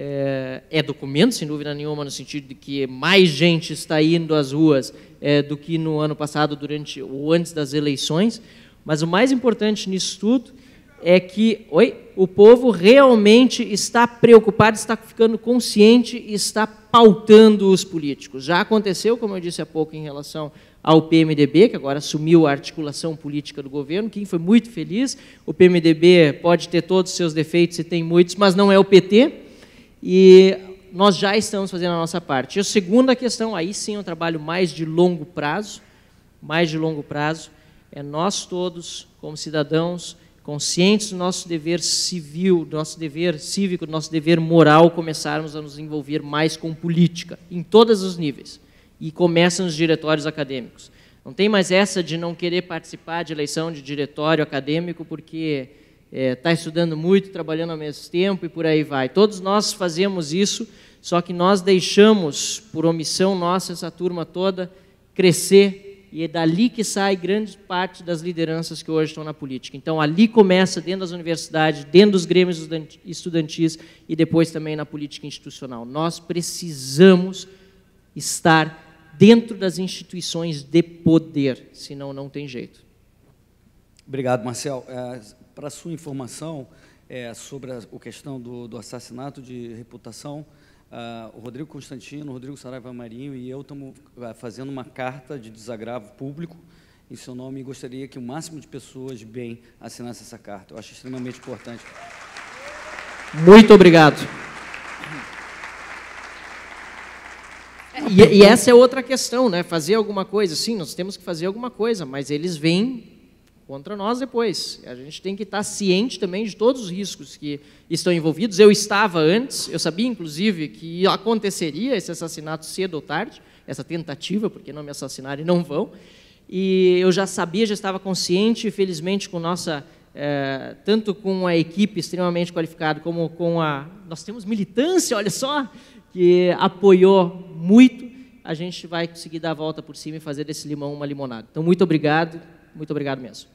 é, é, documento, sem dúvida nenhuma, no sentido de que mais gente está indo às ruas é, do que no ano passado, durante ou antes das eleições. Mas o mais importante nisso tudo é que oi, o povo realmente está preocupado, está ficando consciente e está pautando os políticos. Já aconteceu, como eu disse há pouco, em relação ao PMDB, que agora assumiu a articulação política do governo, quem foi muito feliz. O PMDB pode ter todos os seus defeitos e tem muitos, mas não é o PT. E nós já estamos fazendo a nossa parte. E a segunda questão, aí sim é um trabalho mais de longo prazo, mais de longo prazo, é nós todos, como cidadãos, conscientes do nosso dever civil, do nosso dever cívico, do nosso dever moral, começarmos a nos envolver mais com política, em todos os níveis. E começa nos diretórios acadêmicos. Não tem mais essa de não querer participar de eleição de diretório acadêmico porque está é, tá estudando muito, trabalhando ao mesmo tempo e por aí vai. Todos nós fazemos isso, só que nós deixamos, por omissão nossa, essa turma toda crescer e é dali que sai grande parte das lideranças que hoje estão na política. Então, ali começa, dentro das universidades, dentro dos grêmios estudantis e depois também na política institucional. Nós precisamos estar dentro das instituições de poder, senão não tem jeito. Obrigado, Marcel. É, para sua informação, é, sobre a, a questão do, do, assassinato de reputação, uh, o Rodrigo Constantino, o Rodrigo Saraiva Marinho e eu estamos ah, fazendo uma carta de desagravo público em seu nome e gostaria que o máximo de pessoas bem assinasse essa carta. Eu acho extremamente importante. Muito obrigado. E, e essa é outra questão, né? Fazer alguma coisa. Sim, nós temos que fazer alguma coisa, mas eles vêm contra nós depois. A gente tem que estar ciente também de todos os riscos que estão envolvidos. Eu estava antes, eu sabia, inclusive, que aconteceria esse assassinato cedo ou tarde, essa tentativa, porque não me assassinaram e não vão. E eu já sabia, já estava consciente, felizmente, com nossa é, tanto com a equipe extremamente qualificada como com a nós temos militância, olha só, que apoiou muito. A gente vai conseguir dar a volta por cima e fazer desse limão uma limonada. Então, muito obrigado, muito obrigado mesmo.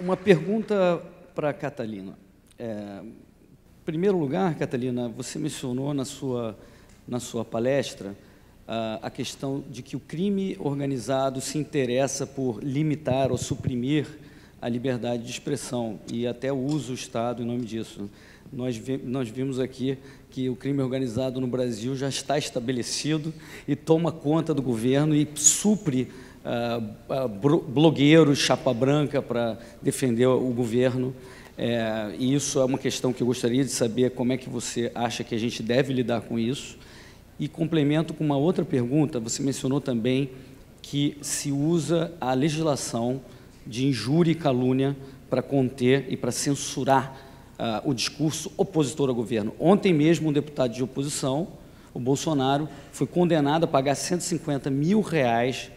Uma pergunta para a Catalina. É, em primeiro lugar, Catalina, você mencionou na sua, na sua palestra ah, a, questão de que o crime organizado se interessa por limitar ou suprimir a liberdade de expressão e até usa o Estado em nome disso. Nós, vi, nós vimos aqui que o crime organizado no Brasil já está estabelecido e toma conta do governo e supre uh, ah, ah, blogueiros chapa branca para defender o governo. É, e isso é uma questão que eu gostaria de saber como é que você acha que a gente deve lidar com isso. E complemento com uma outra pergunta. Você mencionou também que se usa a legislação de injúria e calúnia para conter e para censurar uh, o discurso opositor ao governo. Ontem mesmo, um deputado de oposição, o Bolsonaro, foi condenado a pagar 150 mil reais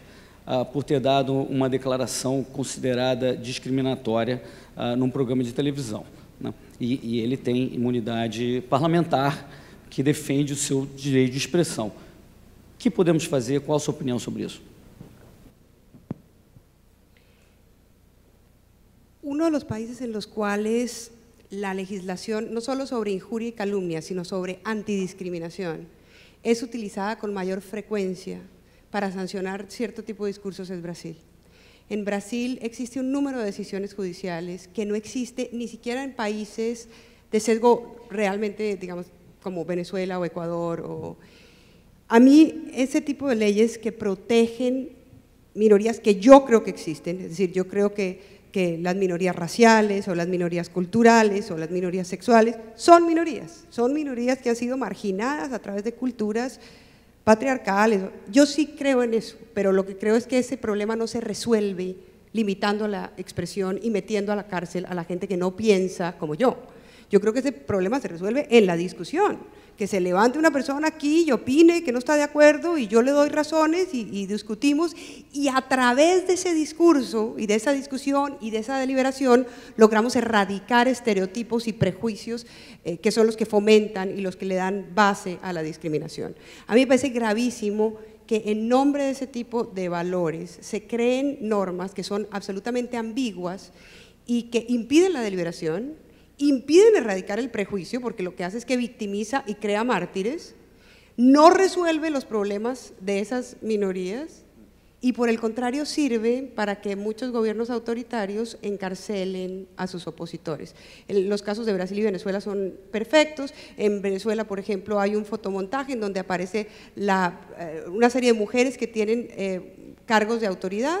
ah, por ter dado uma declaração considerada discriminatória ah, num programa de televisão. Né? E, e, ele tem imunidade parlamentar que defende o seu direito de expressão. O que podemos fazer? Qual a sua opinião sobre isso? Uno de los países en los cuales la legislación, no solo sobre injuria y calumnia, sino sobre antidiscriminación, es utilizada con mayor frecuencia para sancionar cierto tipo de discursos es Brasil. En Brasil existe un número de decisiones judiciales que no existe ni siquiera en países de sesgo realmente, digamos, como Venezuela o Ecuador. O... A mí ese tipo de leyes que protegen minorías que yo creo que existen, es decir, yo creo que, que las minorías raciales o las minorías culturales o las minorías sexuales son minorías, son minorías que han sido marginadas a través de culturas patriarcales. Yo sí creo en eso, pero lo que creo es que ese problema no se resuelve limitando la expresión y metiendo a la cárcel a la gente que no piensa como yo. Yo creo que ese problema se resuelve en la discusión que se levante una persona aquí y opine que no está de acuerdo y yo le doy razones y, discutimos y a través de ese discurso y de esa discusión y de esa deliberación logramos erradicar estereotipos y prejuicios eh, que son los que fomentan y los que le dan base a la discriminación. A mí me parece gravísimo que en nombre de ese tipo de valores se creen normas que son absolutamente ambiguas y que impiden la deliberación, impiden erradicar el prejuicio porque lo que hace es que victimiza y crea mártires, no resuelve los problemas de esas minorías y por el contrario sirve para que muchos gobiernos autoritarios encarcelen a sus opositores. Los casos de Brasil y Venezuela son perfectos. En Venezuela, por ejemplo, hay un fotomontaje en donde aparece eh, una serie de mujeres que tienen eh, cargos de autoridad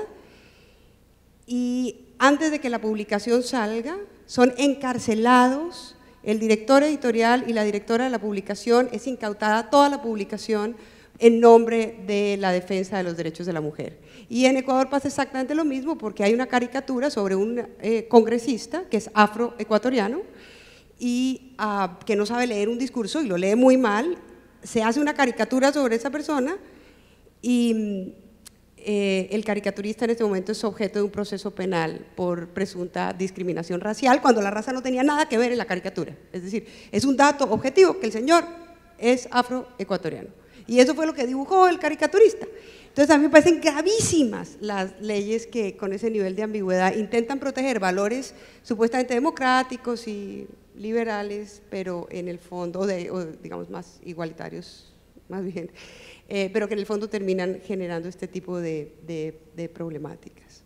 y antes de que la publicación salga, son encarcelados, el director editorial y la directora de la publicación es incautada toda la publicación en nombre de la defensa de los derechos de la mujer. Y en Ecuador pasa exactamente lo mismo porque hay una caricatura sobre un eh, congresista que es afroecuatoriano y ah, que no sabe leer un discurso y lo lee muy mal, se hace una caricatura sobre esa persona y mm, eh, el caricaturista en este momento es objeto de un proceso penal por presunta discriminación racial cuando la raza no tenía nada que ver en la caricatura. Es decir, es un dato objetivo que el señor es afroecuatoriano. Y eso fue lo que dibujó el caricaturista. Entonces a mí me parecen gravísimas las leyes que con ese nivel de ambigüedad intentan proteger valores supuestamente democráticos y liberales, pero en el fondo, de, digamos, más igualitarios, más bien. eh, pero que en el fondo terminan generando este tipo de, de, de problemáticas.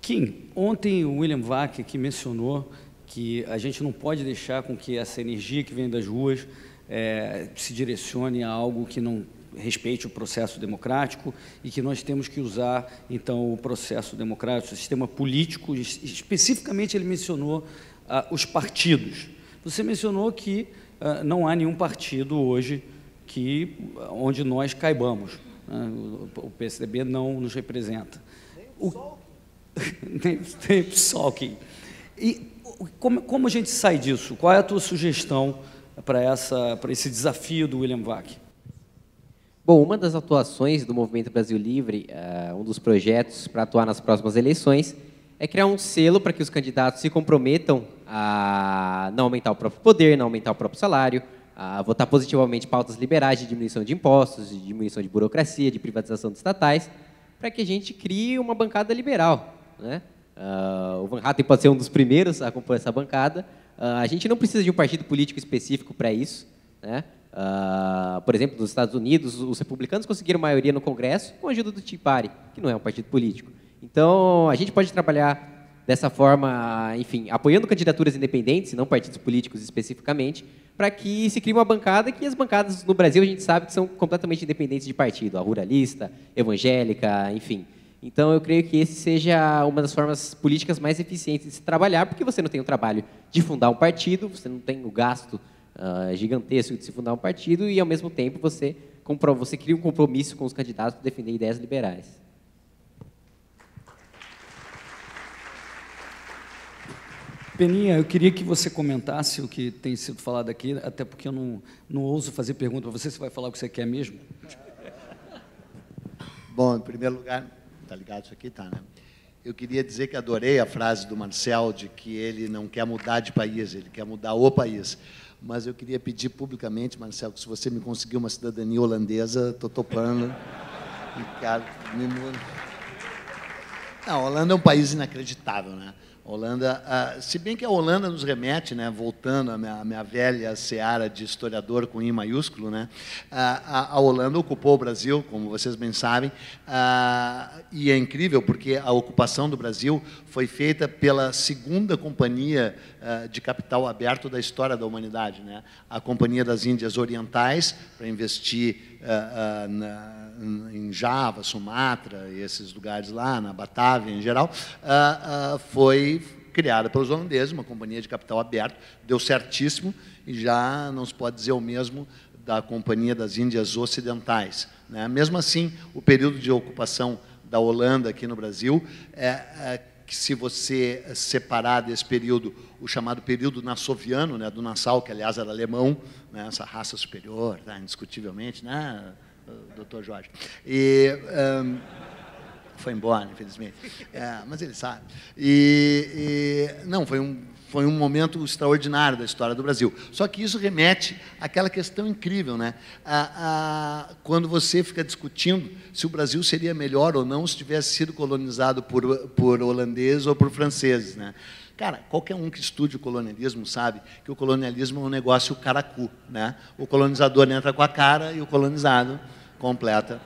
Kim, ontem o William Vac que mencionou que a gente não pode deixar com que essa energia que vem das ruas é, se direcione a algo que não respeite o processo democrático e que nós temos que usar, então, o processo democrático, o sistema político, especificamente ele mencionou ah, os partidos. Você mencionou que ah, não há nenhum partido hoje que, onde nós caibamos. Né? O PSDB não nos representa. O, nem, sol PSOL. E como, como a gente sai disso? Qual é a tua sugestão para esse desafio do William Vac? Bom, uma das atuações do Movimento Brasil Livre, uh, um dos projetos para atuar nas próximas eleições, é criar um selo para que os candidatos se comprometam a não aumentar o próprio poder, não aumentar o próprio salário, a votar positivamente pautas liberais de diminuição de impostos, de diminuição de burocracia, de privatização de estatais, para que a gente crie uma bancada liberal. Né? Uh, o Van Hatten pode ser um dos primeiros a compor essa bancada. Uh, a gente não precisa de um partido político específico para isso. Né? Uh, por exemplo, nos Estados Unidos, os republicanos conseguiram maioria no Congresso com a ajuda do Tea Party, que não é um partido político. Então, a gente pode trabalhar dessa forma, enfim, apoiando candidaturas independentes, e não partidos políticos especificamente, para que se crie uma bancada, que as bancadas no Brasil a gente sabe que são completamente independentes de partido, a ruralista, evangélica, enfim. Então eu creio que esse seja uma das formas políticas mais eficientes de se trabalhar, porque você não tem o trabalho de fundar um partido, você não tem o gasto uh, gigantesco de se fundar um partido e ao mesmo tempo você, você cria um compromisso com os candidatos para defender ideias liberais. Peninha, eu queria que você comentasse o que tem sido falado aqui, até porque eu não, não ouso fazer pergunta para você, você vai falar o que você quer mesmo? Bom, em primeiro lugar, tá ligado isso aqui? Tá, né? Eu queria dizer que adorei a frase do Marcel de que ele não quer mudar de país, ele quer mudar o país. Mas eu queria pedir publicamente, Marcel, que se você me conseguir uma cidadania holandesa, estou topando. E, cara, me Não, a Holanda é um país inacreditável, né? Holanda, ah, se bem que a Holanda nos remete, né, voltando à minha, à minha velha seara de historiador com I maiúsculo, né, a, a Holanda ocupou o Brasil, como vocês bem sabem, ah, e é incrível porque a ocupação do Brasil foi feita pela segunda companhia ah, de capital aberto da história da humanidade, né, a Companhia das Índias Orientais, para investir na em Java, Sumatra, esses lugares lá, na Batávia em geral, ah, ah, foi criada pelos holandeses, uma companhia de capital aberto, deu certíssimo e já não se pode dizer o mesmo da Companhia das Índias Ocidentais. Né? Mesmo assim, o período de ocupação da Holanda aqui no Brasil, é, é, que se você separar desse período o chamado período nassoviano, né, do Nassau, que aliás era alemão, né, essa raça superior, tá, indiscutivelmente, né, doutor Jorge. E, um, foi embora, infelizmente. É, mas ele sabe. E, e, não, foi um, foi um momento extraordinário da história do Brasil. Só que isso remete àquela questão incrível, né? A, a, quando você fica discutindo se o Brasil seria melhor ou não se tivesse sido colonizado por, por holandeses ou por franceses, né? Cara, qualquer um que estude o colonialismo sabe que o colonialismo é um negócio caracu, né? O colonizador entra com a cara e o colonizado completa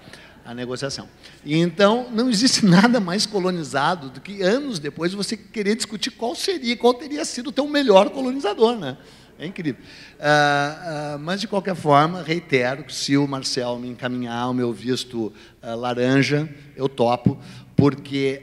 a negociação. Então, não existe nada mais colonizado do que anos depois você querer discutir qual seria, qual teria sido o teu melhor colonizador, né? É incrível. Uh, uh, mas, de qualquer forma, reitero que se o Marcel me encaminhar o meu visto uh, laranja, eu topo, porque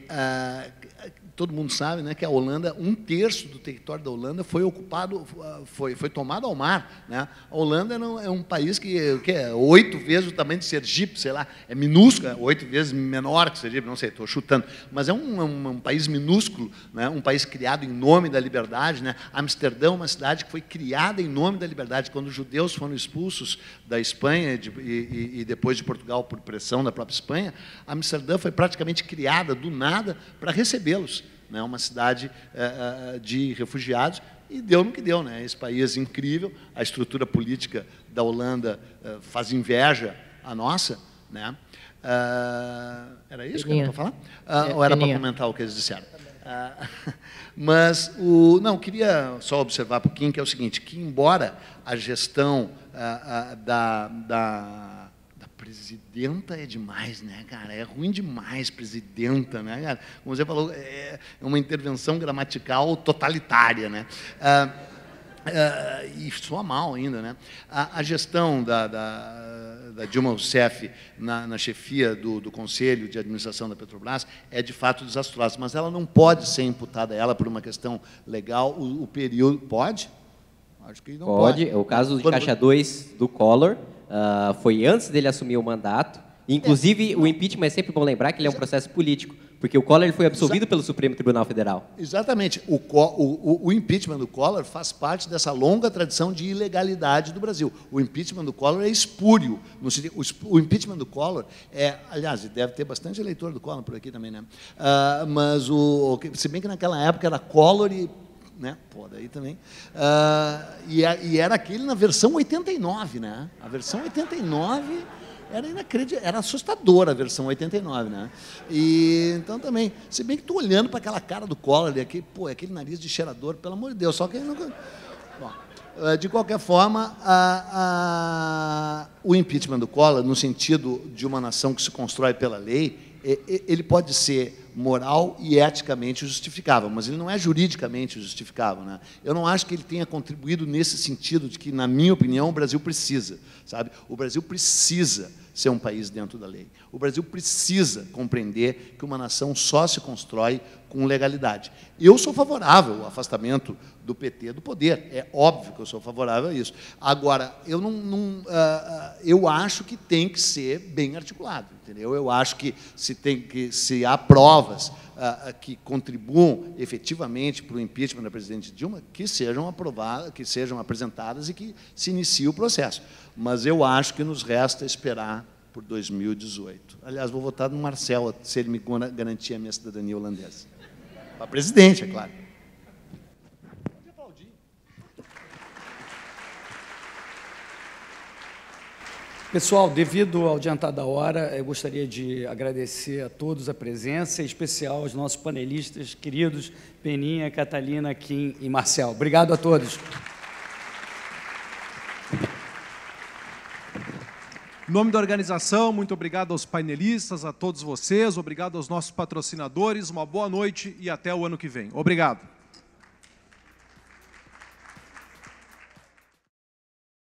todo mundo sabe né, que a Holanda, um terço do território da Holanda foi ocupado, foi, foi tomado ao mar. Né? A Holanda não, é um país que, que é oito vezes o tamanho de Sergipe, sei lá, é minúsculo, é oito vezes menor que Sergipe, não sei, estou chutando, mas é um, é um, um, país minúsculo, né? um país criado em nome da liberdade. Né? Amsterdã é uma cidade que foi criada em nome da liberdade, quando os judeus foram expulsos da Espanha de, e, e depois de Portugal por pressão da própria Espanha, Amsterdã foi praticamente criada do nada para recebê-los né? uma cidade é, de refugiados, e deu no que deu. Né? Esse país é incrível, a estrutura política da Holanda é, faz inveja à nossa. Né? Uh, era isso que eu para falar? Uh, ou era para comentar o que eles disseram? Uh, mas, o, não, queria só observar para o Kim, que é o seguinte, que embora a gestão ah, da, da Presidenta é demais, né, cara? É ruim demais, presidenta, né, cara? Como você falou, é, é uma intervenção gramatical totalitária, né? Ah, ah, e soa mal ainda, né? A, a gestão da, da, da, Dilma Rousseff na, na chefia do, do, Conselho de Administração da Petrobras é de fato desastrosa, mas ela não pode ser imputada a ela por uma questão legal. O, o período. Pode? Acho que não pode. Pode. É o caso de Quando... Caixa 2 do Collor uh, foi antes dele assumir o mandato. Inclusive, é. o impeachment é sempre bom lembrar que ele é um processo político, porque o Collor foi absolvido Exa pelo Supremo Tribunal Federal. Exatamente. O, o, o, impeachment do Collor faz parte dessa longa tradição de ilegalidade do Brasil. O impeachment do Collor é espúrio. No, o, o, impeachment do Collor é. Aliás, deve ter bastante eleitor do Collor por aqui também, né? Uh, mas, o, se bem que naquela época era Collor e né? Pô, daí também. Uh, e, é, e, era aquele na versão 89, né? A versão 89 era inacreditável, era assustadora a versão 89, né? E então também, se bem que tu olhando para aquela cara do Collor, aquele, pô, aquele nariz de cheirador, pelo amor de Deus, só que ele nunca. Bom, ah, de qualquer forma, a, a, o impeachment do Collor, no sentido de uma nação que se constrói pela lei, é, é, ele pode ser moral e eticamente justificável, mas ele não é juridicamente justificável. Né? Eu não acho que ele tenha contribuído nesse sentido de que, na minha opinião, o Brasil precisa. Sabe? O Brasil precisa ser um país dentro da lei. O Brasil precisa compreender que uma nação só se constrói com legalidade. Eu sou favorável ao afastamento do PT do poder. É óbvio que eu sou favorável a isso. Agora, eu não, não uh, eu acho que tem que ser bem articulado, entendeu? Eu acho que se tem que se há provas uh, que contribuam efetivamente para o impeachment da presidente Dilma, que sejam aprovadas, que sejam apresentadas e que se inicie o processo. Mas eu acho que nos resta esperar por 2018. Aliás, vou votar no Marcel, se ele me garantir a minha cidadania holandesa. Para presidente, é claro. Pessoal, devido ao adiantar da hora, eu gostaria de agradecer a todos a presença, em especial aos nossos panelistas queridos, Peninha, Catalina, Kim e Marcel. Obrigado a todos. Em nome da organização, muito obrigado aos painelistas, a todos vocês, obrigado aos nossos patrocinadores, uma boa noite e até o ano que vem. Obrigado.